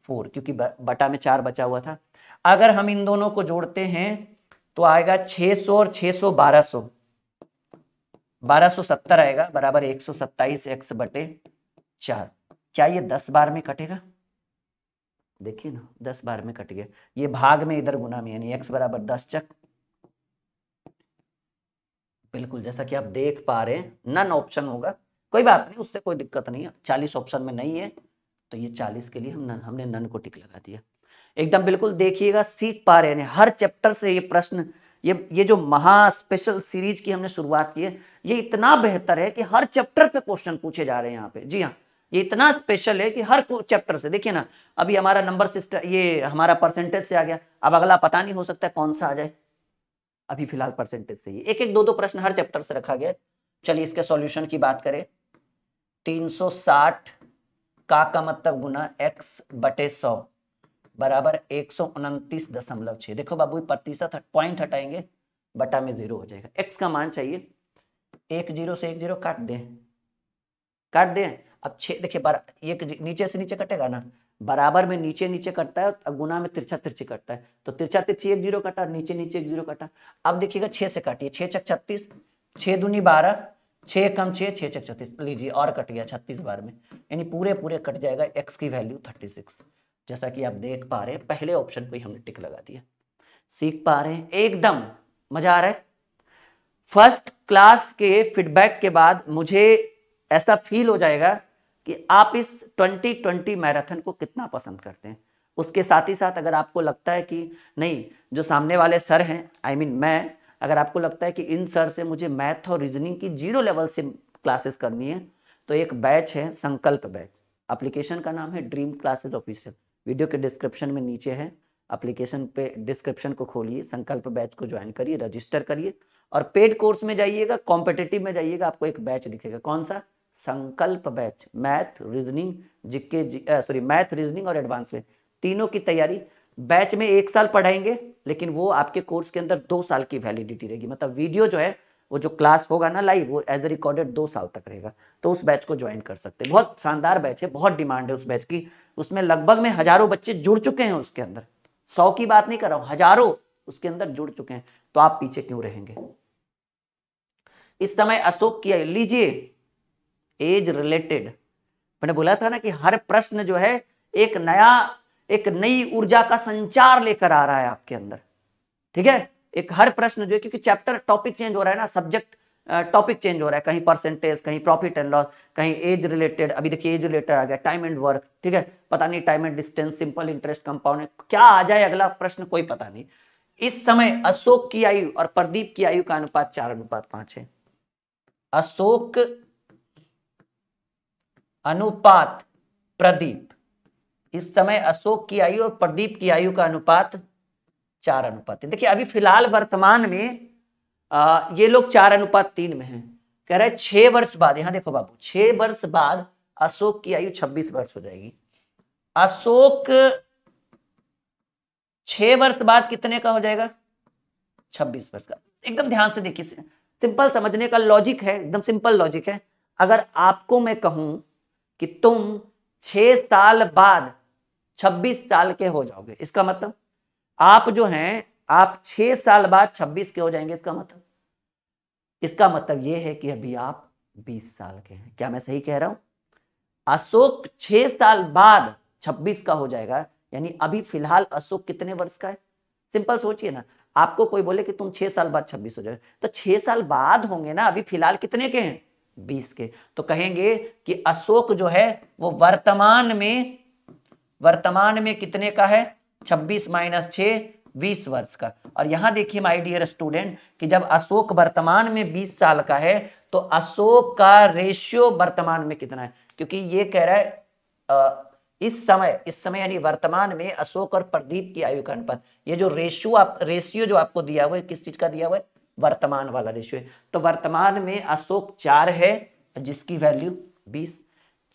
फोर क्योंकि बटा में चार बचा हुआ था अगर हम इन दोनों को जोड़ते हैं तो आएगा 600 और 600 सौ बारह आएगा बराबर 127 एक्स बटे चार क्या ये 10 बार में कटेगा देखिए ना दस बार में कट गया ये भाग में इधर गुना में यानी एक्स बराबर दस चक बिल्कुल जैसा कि आप देख पा रहे हैं नन ऑप्शन होगा कोई बात नहीं उससे कोई दिक्कत नहीं है चालीस ऑप्शन में नहीं है तो ये चालीस के लिए हम नन हमने नन को टिक लगा दिया एकदम बिल्कुल देखिएगा सीख पा रहे हैं हर चैप्टर से ये प्रश्न ये ये जो महा स्पेशल सीरीज की हमने शुरुआत की है ये इतना बेहतर है कि हर चैप्टर से क्वेश्चन पूछे जा रहे हैं यहाँ पे जी हाँ ये इतना स्पेशल है कि हर चैप्टर से देखिए ना अभी हमारा नंबर सिस्टम ये हमारा परसेंटेज से आ गया अब अगला पता नहीं हो सकता कौन सा आ जाए अभी फिलहाल परसेंटेज से ही एक एक दो दो प्रश्न हर चैप्टर से रखा गया चलिए इसके सॉल्यूशन की बात करें 360 का का मतलब गुना x बटे सौ बराबर एक सौ उनतीस दशमलव छः देखो बाबू प्रतिशत पॉइंट हटाएंगे बटा में जीरो हो जाएगा एक्स का मान चाहिए एक जीरो से एक जीरो काट दें काट दें अब छे देखिए एक नीचे से नीचे कटेगा ना बराबर में नीचे नीचे कटता है और गुना में तिरछा तिरछी कटता है तो तिरछा तिरछी एक जीरो कटा नीचे नीचे एक जीरो कटा अब देखिएगा छह से काटिए छह चक छत्तीस छह दुनी बारह छह कम छह छह चक छत्तीस लीजिए और कट गया छत्तीस बार में यानी पूरे पूरे कट जाएगा एक्स की वैल्यू थर्टी सिक्स जैसा कि आप देख पा रहे हैं पहले ऑप्शन पे हमने टिक लगा दिया सीख पा रहे हैं एकदम मजा आ रहा है फर्स्ट क्लास के फीडबैक के बाद मुझे ऐसा फील हो जाएगा कि आप इस 2020 मैराथन को कितना पसंद करते हैं उसके साथ ही साथ अगर आपको लगता है कि नहीं जो सामने वाले सर हैं आई I मीन mean, मैं अगर आपको लगता है कि इन सर से मुझे मैथ और रीजनिंग की जीरो लेवल से क्लासेस करनी है तो एक बैच है संकल्प बैच एप्लीकेशन का नाम है ड्रीम क्लासेस ऑफिशियल वीडियो के डिस्क्रिप्शन में नीचे है अप्लीकेशन पे डिस्क्रिप्शन को खोलिए संकल्प बैच को ज्वाइन करिए रजिस्टर करिए और पेड कोर्स में जाइएगा कॉम्पिटेटिव में जाइएगा आपको एक बैच दिखेगा कौन सा Sankalp batch math reasoning GK sorry math reasoning और एडवांस में तीनों की तैयारी बैच में एक साल पढ़ाएंगे लेकिन वो आपके कोर्स के अंदर दो साल की वैलिडिटी रहेगी मतलब वीडियो जो है वो जो क्लास होगा ना लाइव वो एज ए रिकॉर्डेड दो साल तक रहेगा तो उस बैच को ज्वाइन कर सकते हैं बहुत शानदार बैच है बहुत डिमांड है उस बैच की उसमें लगभग में हजारों बच्चे जुड़ चुके हैं उसके अंदर सौ की बात नहीं कर रहा हूं हजारों उसके अंदर जुड़ चुके हैं तो आप पीछे क्यों रहेंगे इस समय अशोक किया लीजिए एज रिलेटेड मैंने बोला था ना कि हर प्रश्न जो है एक नया एक नई ऊर्जा का संचार लेकर आ रहा है आपके अंदर ठीक है एक हर प्रश्न जो है क्योंकि चैप्टर टॉपिक चेंज हो रहा है ना सब्जेक्ट टॉपिक चेंज हो रहा है कहीं परसेंटेज कहीं प्रॉफिट एंड लॉस कहीं एज रिलेटेड अभी देखिए एज रिलेटेड आ गया टाइम एंड वर्क ठीक है पता नहीं time and distance simple interest compound क्या आ जाए अगला प्रश्न कोई पता नहीं इस समय अशोक की आयु और प्रदीप की आयु का अनुपात चार अनुपात पांच है अशोक अनुपात प्रदीप इस समय अशोक की आयु और प्रदीप की आयु का अनुपात चार अनुपात तीन देखिए अभी फिलहाल वर्तमान में आ, ये लोग चार अनुपात तीन में हैं कह रहे छह वर्ष बाद यहाँ देखो बाबू छह वर्ष बाद अशोक की आयु छब्बीस वर्ष हो जाएगी अशोक छह वर्ष बाद कितने का हो जाएगा छब्बीस वर्ष का एकदम ध्यान से देखिए सिंपल समझने का लॉजिक है एकदम सिंपल लॉजिक है अगर आपको मैं कहूं कि तुम छह साल बाद छब्बीस साल के हो जाओगे इसका मतलब आप जो हैं आप छह साल बाद छब्बीस के हो जाएंगे इसका मतलब इसका मतलब यह है कि अभी आप बीस साल के हैं क्या मैं सही कह रहा हूं अशोक छह साल बाद छब्बीस का हो जाएगा यानी अभी फिलहाल अशोक कितने वर्ष का है सिंपल सोचिए ना आपको कोई बोले कि तुम छह साल बाद छब्बीस हो जाए तो छह साल बाद होंगे ना अभी फिलहाल कितने के हैं बीस के तो कहेंगे कि अशोक जो है वो वर्तमान में वर्तमान में कितने का है छब्बीस माइनस छ बीस वर्ष का और यहां देखिए माय डियर स्टूडेंट कि जब अशोक वर्तमान में बीस साल का है तो अशोक का रेशियो वर्तमान में कितना है क्योंकि ये कह रहा है आ, इस समय इस समय यानी वर्तमान में अशोक और प्रदीप की आयु का अनुपात ये जो रेशियो आप रेशियो जो आपको दिया हुआ है किस चीज का दिया हुआ है वर्तमान वाला रेशियो है तो वर्तमान में अशोक चार है जिसकी वैल्यू बीस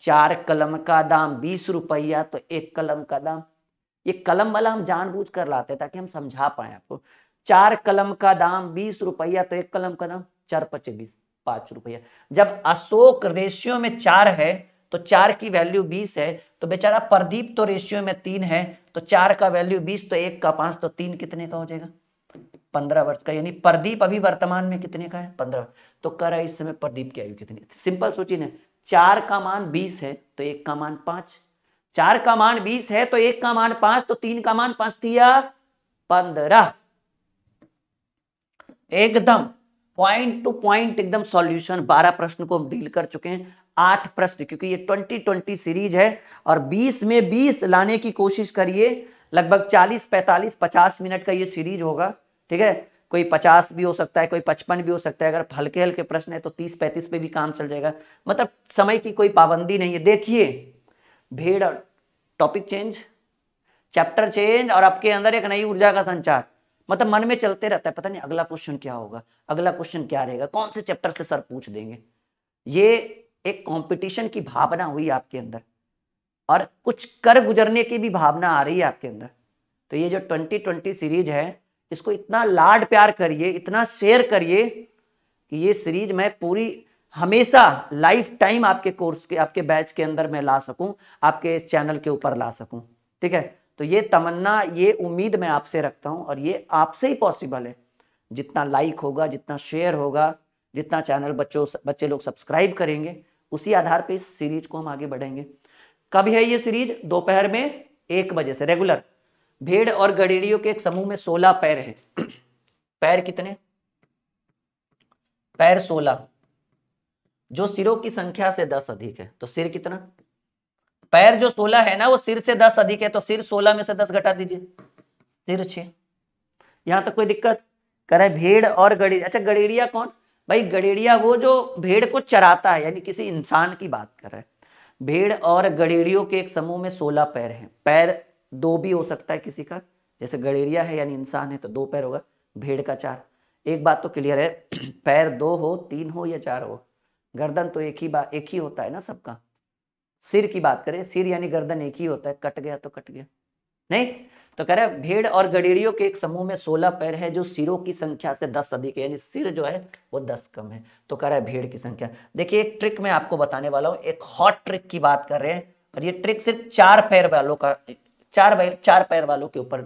चार कलम का दाम बीस रुपया तो एक कलम का दाम ये कलम वाला हम जानबूझ कर लाते ताकि हम समझा पाए आपको चार कलम का दाम बीस रुपया तो एक कलम का दाम चार पचे बीस पांच रुपया जब अशोक रेशियो में चार है तो चार की वैल्यू बीस है तो बेचारा प्रदीप तो रेशियो में तीन है तो चार का वैल्यू बीस तो एक का पांच तो तीन कितने का हो जाएगा पंद्रह वर्ष का यानी प्रदीप अभी वर्तमान में कितने का है पंद्रह तो कर रहा है इस समय प्रदीप की आयु कितनी सिंपल सोचिए ना चार का मान बीस है तो एक का मान पांच चार का मान बीस है तो एक का मान पांच तो तीन का मान पांच दिया पंद्रह एकदम पॉइंट टू पॉइंट एकदम सॉल्यूशन बारह प्रश्न को हम डील कर चुके हैं आठ प्रश्न क्योंकि ये ट्वेंटी ट्वेंटी सीरीज है और बीस में बीस लाने की कोशिश करिए लगभग चालीस पैंतालीस पचास मिनट का ये सीरीज होगा ठीक है कोई पचास भी हो सकता है कोई पचपन भी हो सकता है अगर हल्के हल्के प्रश्न है तो तीस पैंतीस पे भी काम चल जाएगा मतलब समय की कोई पाबंदी नहीं है देखिए भीड़ टॉपिक चेंज चैप्टर चेंज और आपके अंदर एक नई ऊर्जा का संचार मतलब मन में चलते रहता है पता नहीं अगला क्वेश्चन क्या होगा अगला क्वेश्चन क्या रहेगा कौन से चैप्टर से सर पूछ देंगे ये एक कंपटीशन की भावना हुई आपके अंदर और कुछ कर गुजरने की भी भावना आ रही है आपके अंदर तो ये जो 2020 सीरीज है इसको इतना लाड प्यार करिए इतना शेयर करिए कि ये सीरीज मैं पूरी हमेशा लाइफ टाइम आपके कोर्स के आपके बैच के अंदर मैं ला सकूं आपके इस चैनल के ऊपर ला सकूं ठीक है तो ये तमन्ना ये उम्मीद मैं आपसे रखता हूं और ये आपसे ही पॉसिबल है जितना लाइक होगा जितना शेयर होगा जितना चैनल बच्चों बच्चे लोग सब्सक्राइब करेंगे उसी आधार पर इस सीरीज को हम आगे बढ़ेंगे कब है ये सीरीज दोपहर में एक बजे से रेगुलर भेड़ और गडेड़ियों के एक समूह में सोलह पैर है पैर कितने पैर सोलह जो सिरों की संख्या से दस अधिक है तो सिर कितना पैर जो सोलह है ना वो सिर से दस अधिक है तो सिर सोलह में से दस घटा दीजिए सिर छ यहां तक कोई दिक्कत करे भेड़ और गड़ेरिया अच्छा गड़ेरिया कौन भाई गड़ेरिया वो जो भेड़ को चराता है यानी किसी इंसान की बात कर रहा है भेड़ और गड़ेरियों के एक समूह में सोलह पैर हैं पैर दो भी हो सकता है किसी का जैसे गड़ेरिया है यानी इंसान है तो दो पैर होगा भेड़ का चार एक बात तो क्लियर है पैर दो हो तीन हो या चार हो गर्दन तो एक ही बात एक ही होता है ना सबका सिर की बात करें सिर यानी गर्दन एक ही होता है कट गया तो कट गया नहीं तो कह रहे भेड़ और गडेड़ियों के एक समूह में सोलह पैर है जो सिरों की संख्या से दस अधिक है यानी सिर जो है वो दस कम है तो कह रहा है भेड़ की संख्या देखिए एक ट्रिक मैं आपको बताने वाला हूँ एक हॉट ट्रिक की बात कर रहे हैं और ये ट्रिक सिर्फ चार पैर वालों का चार पैर चार पैर वालों के ऊपर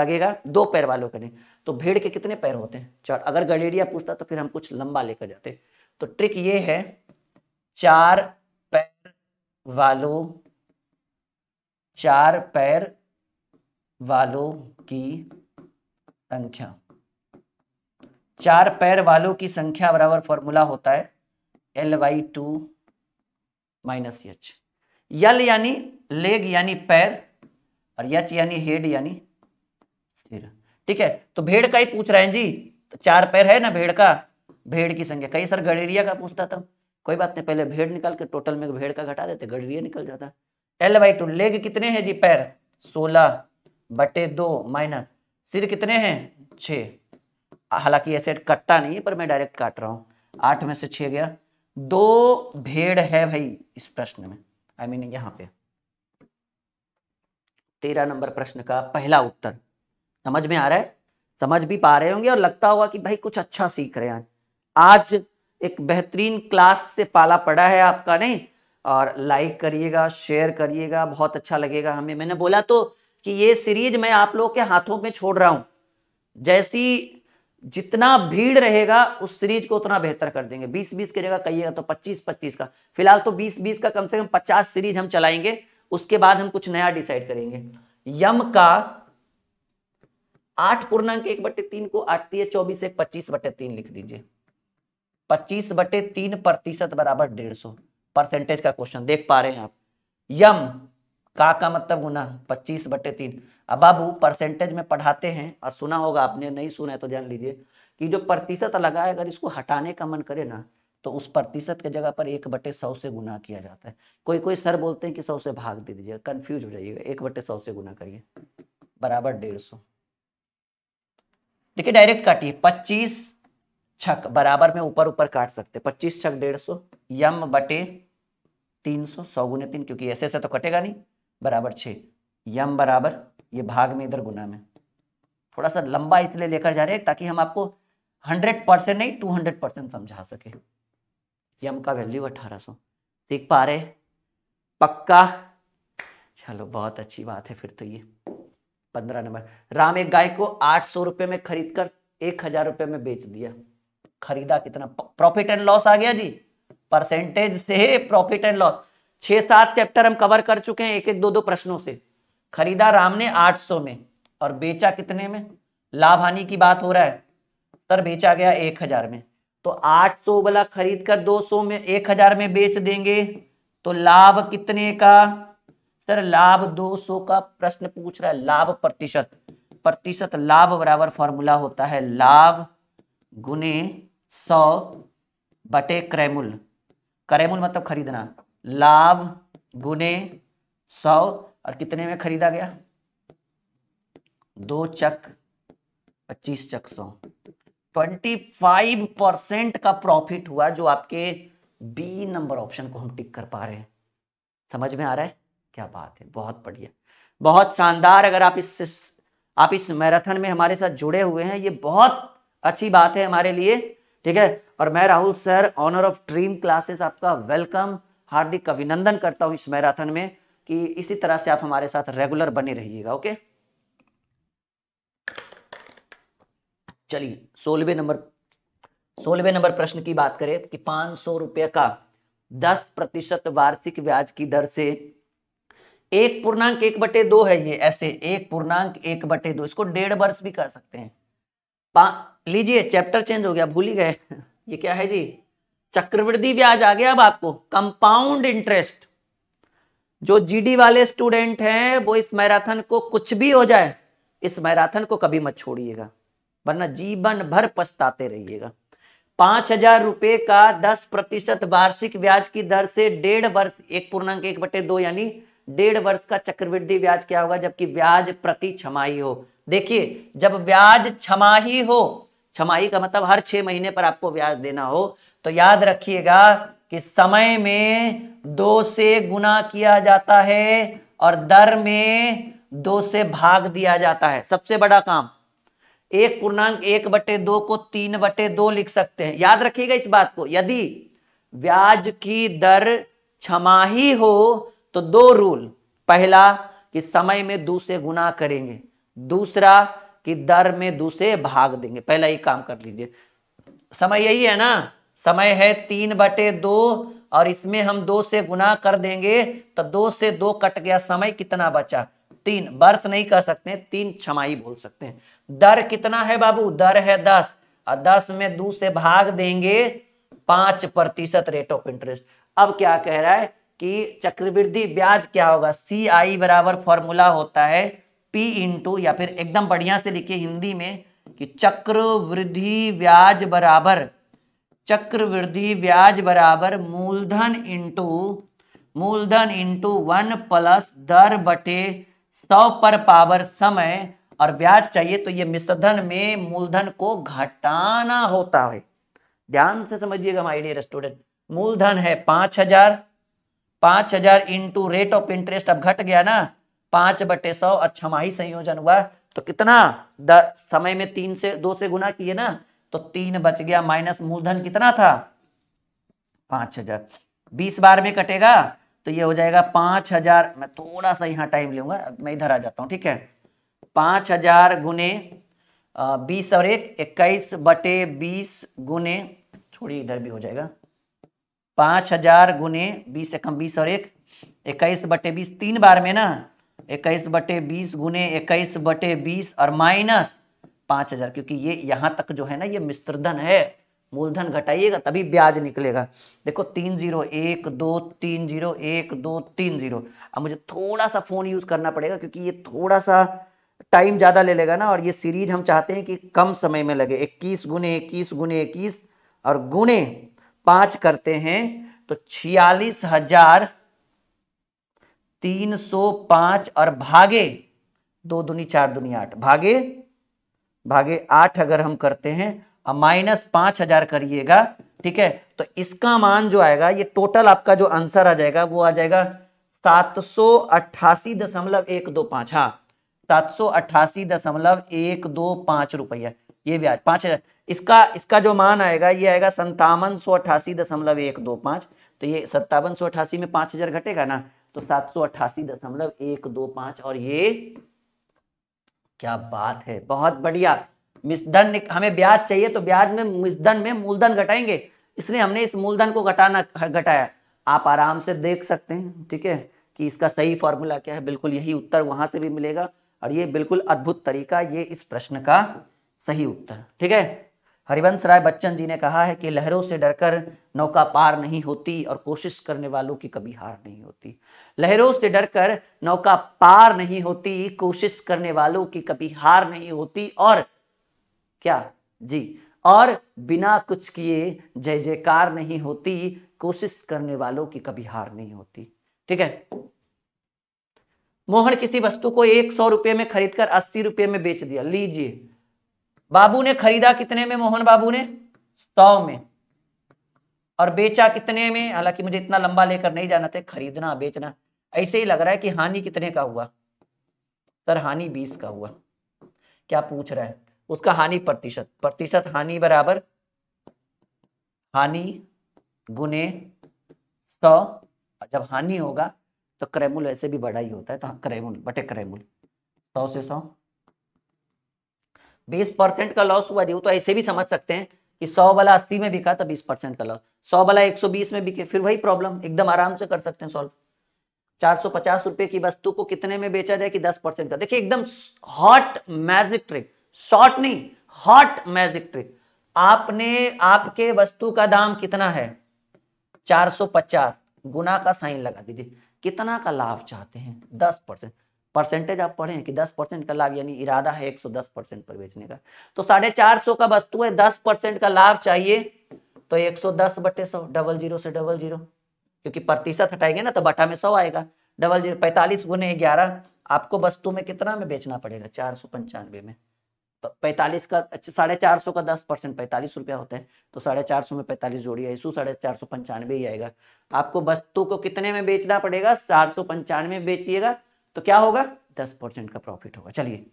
लगेगा दो पैर वालों के नहीं तो भेड़ के कितने पैर होते हैं चार अगर गडेड़िया पूछता तो फिर हम कुछ लंबा लेकर जाते तो ट्रिक ये है चार पैर वालों चार पैर वालों की संख्या चार पैर वालों की संख्या बराबर फॉर्मूला होता है l y two minus h l यानी लेग यानी पैर और यच यानी हेड यानी सिर ठीक है तो भेड़ का ही पूछ रहे हैं जी तो चार पैर है ना भेड़ का भेड़ की संख्या कई सर गड़ेरिया का पूछता था कोई बात नहीं पहले भेड़ निकाल के टोटल में भेड़ का घटा देते गड़ेरिया निकल जाता एल बाई टू लेग कितने हैं जी पैर सोलह बटे दो माइनस सिर कितने हैं छ हालांकि ऐसे कटता नहीं है पर मैं डायरेक्ट काट रहा हूँ आठ में से छ गया दो भेड़ है भाई इस प्रश्न में आई I मीन mean यहाँ पे तेरह नंबर प्रश्न का पहला उत्तर समझ में आ रहा है समझ भी पा रहे होंगे और लगता होगा कि भाई कुछ अच्छा सीख रहे हैं आज एक बेहतरीन क्लास से पाला पड़ा है आपका नहीं और लाइक करिएगा शेयर करिएगा बहुत अच्छा लगेगा हमें मैंने बोला तो कि ये सीरीज मैं आप लोगों के हाथों में छोड़ रहा हूं जैसी जितना भीड़ रहेगा उस सीरीज को उतना बेहतर कर देंगे 20-20 की जगह कहिएगा तो 25-25 का फिलहाल तो 20-20 का कम से कम 50 सीरीज हम चलाएंगे उसके बाद हम कुछ नया डिसाइड करेंगे यम का आठ पूर्णांक एक बट्टे तीन को आठती है चौबीस एक पच्चीस बटे तीन लिख दीजिए पच्चीस बटे तीन प्रतिशत बराबर डेढ़ सौ परसेंटेज का क्वेश्चन देख पा रहे हैं आप यम का का मतलब गुना पच्चीस बटे तीन अब बाबू परसेंटेज में पढ़ाते हैं और सुना होगा आपने नहीं सुना है तो जान लीजिए कि जो प्रतिशत लगा है अगर इसको हटाने का मन करे ना तो उस प्रतिशत के जगह पर एक बटे सौ से गुना किया जाता है कोई कोई सर बोलते हैं कि सौ से भाग दे दीजिए कंफ्यूज हो जाइएगा एक बटे सौ से गुना करिए बराबर डेढ़ सौ देखिए डायरेक्ट काटिए पच्चीस छक बराबर में ऊपर ऊपर काट सकते पच्चीस छक डेढ़ सौ यम बटे तीन सौ सौ गुने तीन क्योंकि ऐसे ऐसे तो कटेगा नहीं बराबर छः यम बराबर ये भाग में इधर गुना में थोड़ा सा लंबा इसलिए लेकर जा रहे हैं ताकि हम आपको हंड्रेड परसेंट नहीं टू हंड्रेड परसेंट समझा सके यम का वैल्यू अठारह सौ सीख पा रहे पक्का चलो बहुत अच्छी बात है फिर तो ये पंद्रह नंबर राम एक गाय को आठ सौ रुपये में खरीद कर एक हजार रुपये में बेच दिया खरीदा कितना प्रॉफिट एंड लॉस आ गया जी परसेंटेज से प्रॉफिट एंड लॉस छह सात चैप्टर हम कवर कर चुके हैं एक एक दो दो प्रश्नों से खरीदा राम ने 800 में और बेचा कितने में लाभ हानि की बात हो रहा है सर बेचा गया एक हजार में तो 800 वाला खरीद कर 200 में एक हजार में बेच देंगे तो लाभ कितने का सर लाभ 200 का प्रश्न पूछ रहा है लाभ प्रतिशत प्रतिशत लाभ बराबर फॉर्मूला होता है लाभ गुने सौ बटे क्रैमुल क्रैमुल मतलब खरीदना लाभ गुने सौ और कितने में खरीदा गया दो चक पच्चीस चक सौ ट्वेंटी फाइव परसेंट का प्रॉफिट हुआ जो आपके बी नंबर ऑप्शन को हम टिक कर पा रहे हैं समझ में आ रहा है क्या बात है बहुत बढ़िया बहुत शानदार अगर आप इस आप इस मैराथन में हमारे साथ जुड़े हुए हैं ये बहुत अच्छी बात है हमारे लिए ठीक है और मैं Rahul sir owner of Dream Classes आपका वेलकम हार्दिक अभिनंदन करता हूं इस मैराथन में कि इसी तरह से आप हमारे साथ रेगुलर बने रहिएगा ओके चलिए सोलवे नंबर सोलहवें नंबर प्रश्न की बात करें कि पांच सौ रुपये का दस प्रतिशत वार्षिक ब्याज की दर से एक पूर्णांक एक बटे दो है ये ऐसे एक पूर्णांक एक बटे दो इसको डेढ़ वर्ष भी कर सकते हैं लीजिए चैप्टर चेंज हो गया भूल ही गए ये क्या है जी चक्रवृद्धि ब्याज आ गया अब आपको कंपाउंड इंटरेस्ट जो जीडी वाले स्टूडेंट हैं वो इस मैराथन को कुछ भी हो जाए इस मैराथन को कभी मत छोड़िएगा वरना जीवन भर पछताते रहिएगा पांच हजार रुपए का दस प्रतिशत वार्षिक ब्याज की दर से डेढ़ वर्ष एक पूर्णांक एक बटे दो यानी डेढ़ वर्ष का चक्रवृद्धि ब्याज क्या होगा जबकि ब्याज प्रति छमाही हो देखिए जब ब्याज छमाही हो छमाही का मतलब हर छह महीने पर आपको ब्याज देना हो तो याद रखिएगा कि समय में दो से गुना किया जाता है और दर में दो से भाग दिया जाता है सबसे बड़ा काम एक पूर्णांक एक बटे दो को तीन बटे दो लिख सकते हैं याद रखिएगा इस बात को यदि ब्याज की दर छमाही हो तो दो रूल पहला कि समय में दो से गुना करेंगे दूसरा कि दर में दूसरे भाग देंगे पहला ही काम कर लीजिए समय यही है ना समय है तीन बटे दो और इसमें हम दो से गुना कर देंगे तो दो से दो कट गया समय कितना बचा तीन वर्ष नहीं कह सकते तीन छमाई बोल सकते हैं दर कितना है बाबू दर है दस और दस में दो से भाग देंगे पांच प्रतिशत रेट ऑफ इंटरेस्ट अब क्या कह रहा है कि चक्रवृद्धि ब्याज क्या होगा सी आई बराबर फॉर्मूला होता है पी इंटू या फिर एकदम बढ़िया से लिखिए हिंदी में कि चक्रवृद्धि ब्याज बराबर चक्रवृद्धि ब्याज बराबर मूलधन इंटू मूलधन इंटू वन प्लस दर बटे सौ पर पावर समय और ब्याज चाहिए तो ये मिश्रधन में मूलधन को घटाना होता है ध्यान से समझिएगा माय डियर स्टूडेंट मूलधन है पांच हजार पांच हजार इंटू रेट ऑफ इंटरेस्ट अब घट गया ना पांच बटे सौ और छमाही संयोजन हुआ तो कितना द समय में तीन से दो से गुना किए ना तो तीन बच गया माइनस मूलधन कितना था पांच हजार बीस बार में कटेगा तो ये हो जाएगा पांच हजार मैं थोड़ा सा यहाँ टाइम लूंगा मैं इधर आ जाता हूँ ठीक है पांच हजार गुने बीस और एक इक्कीस बटे बीस गुने छोड़िए इधर भी हो जाएगा पांच हजार गुने बीस एकम बीस और एक इक्कीस बटे बीस तीन बार में ना इक्कीस बटे बीस गुने इक्कीस बटे बीस और माइनस पाँच हजार क्योंकि ये यहाँ तक जो है ना ये मिस्त्रधन है मूलधन घटाइएगा तभी ब्याज निकलेगा देखो तीन जीरो एक दो तीन जीरो एक दो तीन जीरो अब मुझे थोड़ा सा फ़ोन यूज़ करना पड़ेगा क्योंकि ये थोड़ा सा टाइम ज़्यादा ले लेगा ना और ये सीरीज हम चाहते हैं कि कम समय में लगे इक्कीस गुने इक्कीस गुने इक्कीस और गुने पांच करते हैं तो छियालीस हजार तीन सौ पांच और भागे दो दुनी चार दुनी आठ भागे भागे आठ अगर हम करते हैं और माइनस पांच हजार करिएगा ठीक है तो इसका मान जो आएगा ये टोटल आपका जो आंसर आ जाएगा वो आ जाएगा सात सौ अट्ठासी दशमलव एक दो पांच हाँ सात सौ अट्ठासी दशमलव एक दो पांच रुपया ये ब्याज पांच हजार इसका इसका जो मान आएगा ये आएगा संतावन सौ अट्ठासी दशमलव एक दो पांच तो ये सत्तावन सौ अट्ठासी में पांच हजार घटेगा ना तो सात सौ अट्ठासी दशमलव एक दो पांच और ये क्या बात है बहुत बढ़िया मिसधन हमें ब्याज चाहिए तो ब्याज में मिसधन में मूलधन घटाएंगे इसलिए हमने इस मूलधन को घटाना घटाया आप आराम से देख सकते हैं ठीक है कि इसका सही फॉर्मूला क्या है बिल्कुल यही उत्तर वहां से भी मिलेगा और ये बिल्कुल अद्भुत तरीका ये इस प्रश्न का सही उत्तर ठीक है हरिवंश राय बच्चन जी ने कहा है कि लहरों से डरकर नौका पार नहीं होती और कोशिश करने वालों की कभी हार नहीं होती लहरों से डरकर नौका पार नहीं होती कोशिश करने वालों की कभी हार नहीं होती और क्या जी और बिना कुछ किए जय जयकार नहीं होती कोशिश करने वालों की कभी हार नहीं होती ठीक है मोहन किसी वस्तु को एक सौ रुपये में खरीदकर अस्सी रुपये में बेच दिया लीजिए बाबू ने खरीदा कितने में मोहन बाबू ने सौ में और बेचा कितने में हालांकि मुझे इतना लंबा लेकर नहीं जाना था खरीदना बेचना ऐसे ही लग रहा है कि हानि कितने का हुआ सर हानि बीस का हुआ क्या पूछ रहा है उसका हानि प्रतिशत प्रतिशत हानि बराबर हानि गुने सौ जब हानि होगा तो क्रेमुल ऐसे भी बड़ा ही होता है तो हाँ, क्रैमुल बटे क्रेमुल सौ से सौ बीस परसेंट का लॉस हुआ जी वो तो ऐसे भी समझ सकते हैं कि सौ वाला अस्सी में बिका तो बीस परसेंट का लॉस सौ वाला एक सौ बीस में बिके फिर वही प्रॉब्लम एकदम आराम से कर सकते हैं सॉल्व चार सौ पचास रुपए की वस्तु को कितने में बेचा जाए कि दस परसेंट का देखिए एकदम हॉट मैजिक ट्रिक शॉर्ट नहीं हॉट मैजिक ट्रिक आपने आपके वस्तु का दाम कितना है 450 गुना का साइन लगा दीजिए कितना का लाभ चाहते हैं दस परसेंट परसेंटेज आप पढ़े कि 10 परसेंट का लाभ यानी इरादा है 110 परसेंट पर बेचने का तो साढ़े चार सौ का वस्तु है 10 परसेंट का लाभ चाहिए तो 110 बटे सौ डबल जीरो से डबल जीरो क्योंकि प्रतिशत हटाएंगे ना तो बटा में सौ आएगा डबल जीरो पैंतालीस गुने ग्यारह आपको वस्तु में कितना में बेचना पड़ेगा चार सौ पंचानवे में तो पैंतालीस का अच्छा, साढ़े चार सौ का दस परसेंट पैंतालीस रुपया होता है तो साढ़े चार सौ में पैंतालीस जोड़िए इसू साढ़े चार सौ पंचानवे ही आएगा आपको वस्तु को कितने में बेचना पड़ेगा चार सौ पंचानवे बेचिएगा तो क्या होगा दस परसेंट का प्रॉफिट होगा चलिए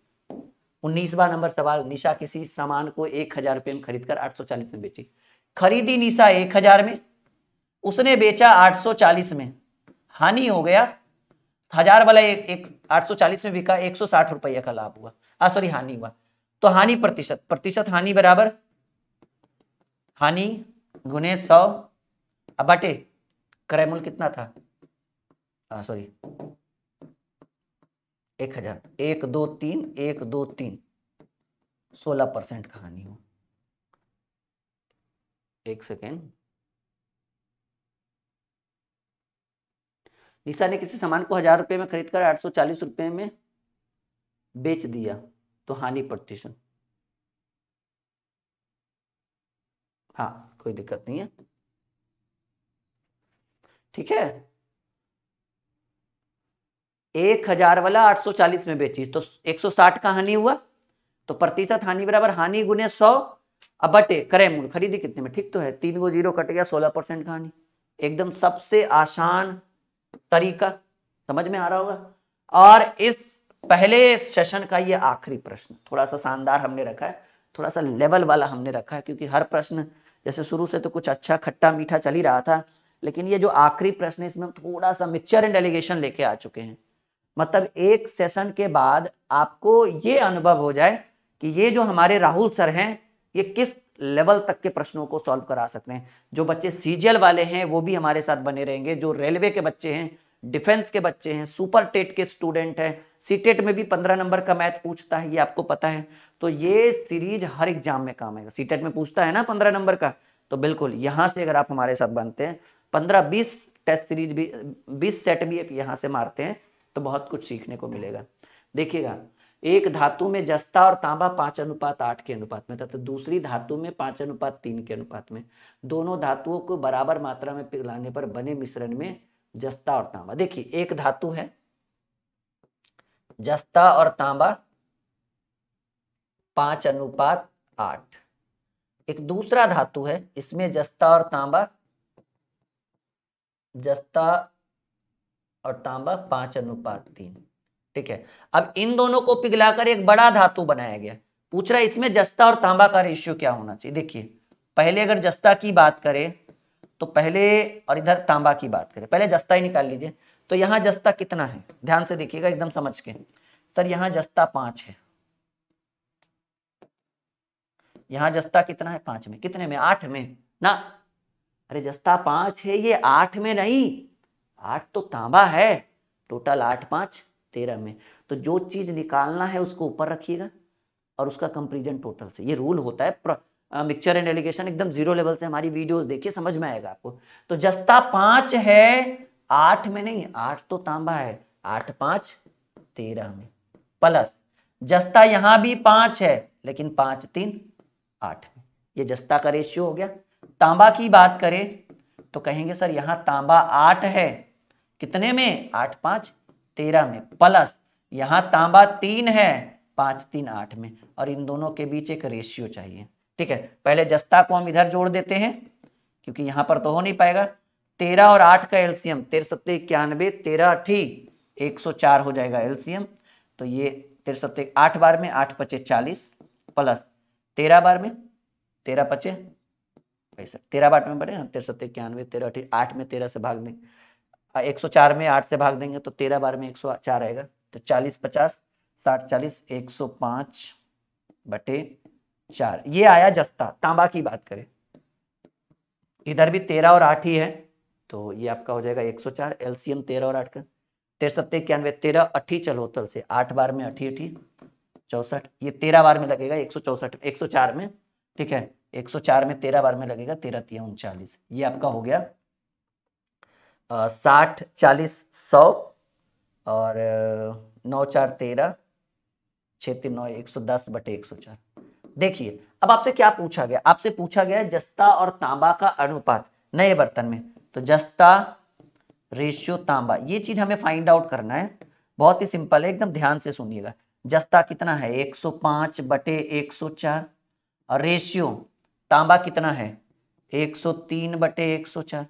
उन्नीसवा नंबर सवाल निशा किसी सामान को एक हजार रुपये में खरीद कर आठ सौ चालीस में बेची खरीदी निशा एक हजार में उसने बेचा आठ सौ चालीस में हानि हो गया हजार वाला एक, एक 840 में बिका एक सौ साठ रुपया का लाभ हुआ आ सॉरी हानि हुआ तो हानि प्रतिशत प्रतिशत हानि बराबर हानि गुने सौ अब बटे क्रयमूल कितना था सॉरी एक हजार एक दो तीन एक दो तीन सोलह परसेंट कहानी हो एक सेकेंड निशा ने किसी सामान को हजार रुपये में खरीदकर आठ सौ चालीस रुपये में बेच दिया तो हानि प्रतिशत हाँ कोई दिक्कत नहीं है ठीक है एक हजार वाला 840 में बेची तो 160 का हानि हुआ तो प्रतिशत हानि बराबर हानि गुने सौ अब बटे करे मूल खरीदी कितने में ठीक तो है तीन गो जीरो कट गया सोलह परसेंट का हानि एकदम सबसे आसान तरीका समझ में आ रहा होगा और इस पहले सेशन का ये आखिरी प्रश्न थोड़ा सा शानदार हमने रखा है थोड़ा सा लेवल वाला हमने रखा है क्योंकि हर प्रश्न जैसे शुरू से तो कुछ अच्छा खट्टा मीठा चल ही रहा था लेकिन ये जो आखिरी प्रश्न है इसमें हम थोड़ा सा मिक्सचर एंड डेलीगेशन लेके आ चुके हैं मतलब एक सेशन के बाद आपको ये अनुभव हो जाए कि ये जो हमारे राहुल सर हैं ये किस लेवल तक के प्रश्नों को सॉल्व करा सकते हैं जो बच्चे सीजीएल वाले हैं वो भी हमारे साथ बने रहेंगे जो रेलवे के बच्चे हैं डिफेंस के बच्चे हैं सुपर टेट के स्टूडेंट हैं सी टेट में भी पंद्रह नंबर का मैथ पूछता है ये आपको पता है तो ये सीरीज हर एग्जाम में काम आएगा सी टेट में पूछता है ना पंद्रह नंबर का तो बिल्कुल यहाँ से अगर आप हमारे साथ बनते हैं पंद्रह बीस टेस्ट सीरीज भी बीस सेट भी यहाँ से मारते हैं तो बहुत कुछ सीखने को मिलेगा देखिएगा एक धातु में जस्ता और तांबा पांच अनुपात आठ के अनुपात में तथा दूसरी धातु में पांच अनुपात तीन के अनुपात में दोनों धातुओं को बराबर मात्रा में पिघलाने पर बने मिश्रण में जस्ता और तांबा देखिए एक धातु है जस्ता और तांबा पांच अनुपात आठ एक दूसरा धातु है इसमें जस्ता और तांबा जस्ता और तांबा पांच अनुपात तीन ठीक है अब इन दोनों को पिघलाकर एक बड़ा धातु बनाया गया पूछ रहा है इसमें जस्ता और तांबा का रेशियो क्या होना चाहिए देखिए पहले अगर जस्ता की बात करें तो पहले और इधर तांबा की बात करें पहले जस्ता ही निकाल लीजिए तो यहां जस्ता कितना है ध्यान से देखिएगा एकदम समझ के सर यहां जस्ता पांच है यहां जस्ता कितना है पांच में कितने में आठ में ना अरे जस्ता पांच है ये आठ में नहीं आठ तो तांबा है टोटल आठ पांच तेरह में तो जो चीज़ निकालना है उसको ऊपर रखिएगा और उसका कंपेरिजन टोटल से ये रूल होता है मिक्सचर एंड एलिगेशन एकदम जीरो लेवल से हमारी वीडियो देखिए समझ में आएगा आपको तो जस्ता पांच है आठ में नहीं आठ तो तांबा है आठ पांच तेरह में प्लस जस्ता यहां भी पांच है लेकिन पांच तीन आठ में ये जस्ता का रेशियो हो गया तांबा की बात करें तो कहेंगे सर यहां तांबा आठ है कितने में आठ पांच तेरह में प्लस यहां तांबा तीन है पांच तीन आठ में और इन दोनों के बीच एक रेशियो चाहिए ठीक है पहले जस्ता को हम इधर जोड़ देते हैं क्योंकि यहां पर तो हो नहीं पाएगा तेरह और आठ का एल्सियम तेरह सत्य इक्यानवे तेरह अठी एक सौ चार हो जाएगा एल्सियम तो ये तेरह सत्य आठ बार में आठ पचे चालीस प्लस तेरह बार में तेरह पचे तेरह बार में बढ़े हाँ, तेरह सत्य इक्यानवे तेरह अठी आठ में तेरह से भाग देंगे एक सौ चार में आठ से भाग देंगे तो तेरह बार में एक सौ चार आएगा तो चालीस पचास साठ चालीस एक सौ पांच बटे चार ये आया जस्ता तांबा की बात करें इधर भी तेरह और आठ ही है तो ये आपका हो जाएगा एक सौ चार एलसीएम तेरह और आठ का तेरह इक्यानवे तेरह अट्ठी तल से आठ बार में अट्ठी अठी चौसठ ये तेरह बार में लगेगा एक सौ चौसठ एक सौ चार में ठीक है एक सौ चार में तेरह बार में लगेगा तेरह तीन उनचालीस ये आपका हो गया साठ चालीस सौ और नौ चार तेरह छः तीन नौ एक सौ दस बटे एक सौ चार देखिए अब आपसे क्या पूछा गया आपसे पूछा गया जस्ता और तांबा का अनुपात नए बर्तन में तो जस्ता रेशियो तांबा ये चीज हमें फाइंड आउट करना है बहुत ही सिंपल है एकदम ध्यान से सुनिएगा जस्ता कितना है 105 बटे 104 और रेशियो तांबा कितना है 103 बटे 104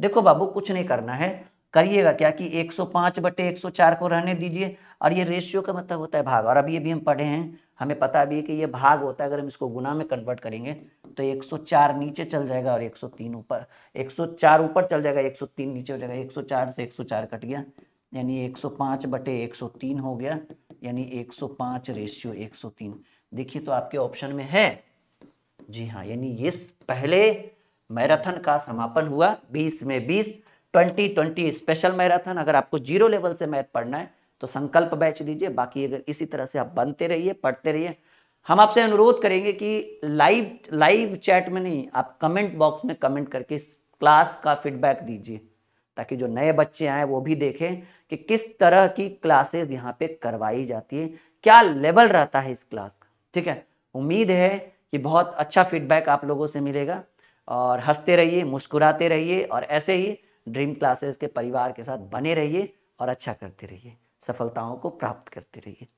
देखो बाबू कुछ नहीं करना है करिएगा क्या कि 105 बटे 104 को रहने दीजिए और ये रेशियो का मतलब होता है भाग और अभी अभी हम पढ़े हैं हमें पता भी है कि ये भाग होता है अगर हम इसको गुना में कन्वर्ट करेंगे तो 104 नीचे चल जाएगा और 103 ऊपर 104 ऊपर चल जाएगा 103 नीचे हो जाएगा 104 से 104 कट गया यानी 105 बटे 103 हो गया यानी 105 रेशियो एक देखिए तो आपके ऑप्शन में है जी हाँ यानी ये पहले मैराथन का समापन हुआ 20 में 20 2020 स्पेशल मैराथन अगर आपको जीरो लेवल से मैथ पढ़ना है तो संकल्प बैच दीजिए बाकी अगर इसी तरह से आप बनते रहिए पढ़ते रहिए हम आपसे अनुरोध करेंगे कि लाइव लाइव चैट में नहीं आप कमेंट बॉक्स में कमेंट करके इस क्लास का फीडबैक दीजिए ताकि जो नए बच्चे आए वो भी देखें कि किस तरह की क्लासेस यहाँ पे करवाई जाती है क्या लेवल रहता है इस क्लास का ठीक है उम्मीद है कि बहुत अच्छा फीडबैक आप लोगों से मिलेगा और हंसते रहिए मुस्कुराते रहिए और ऐसे ही ड्रीम क्लासेस के परिवार के साथ बने रहिए और अच्छा करते रहिए सफलताओं को प्राप्त करते रहिए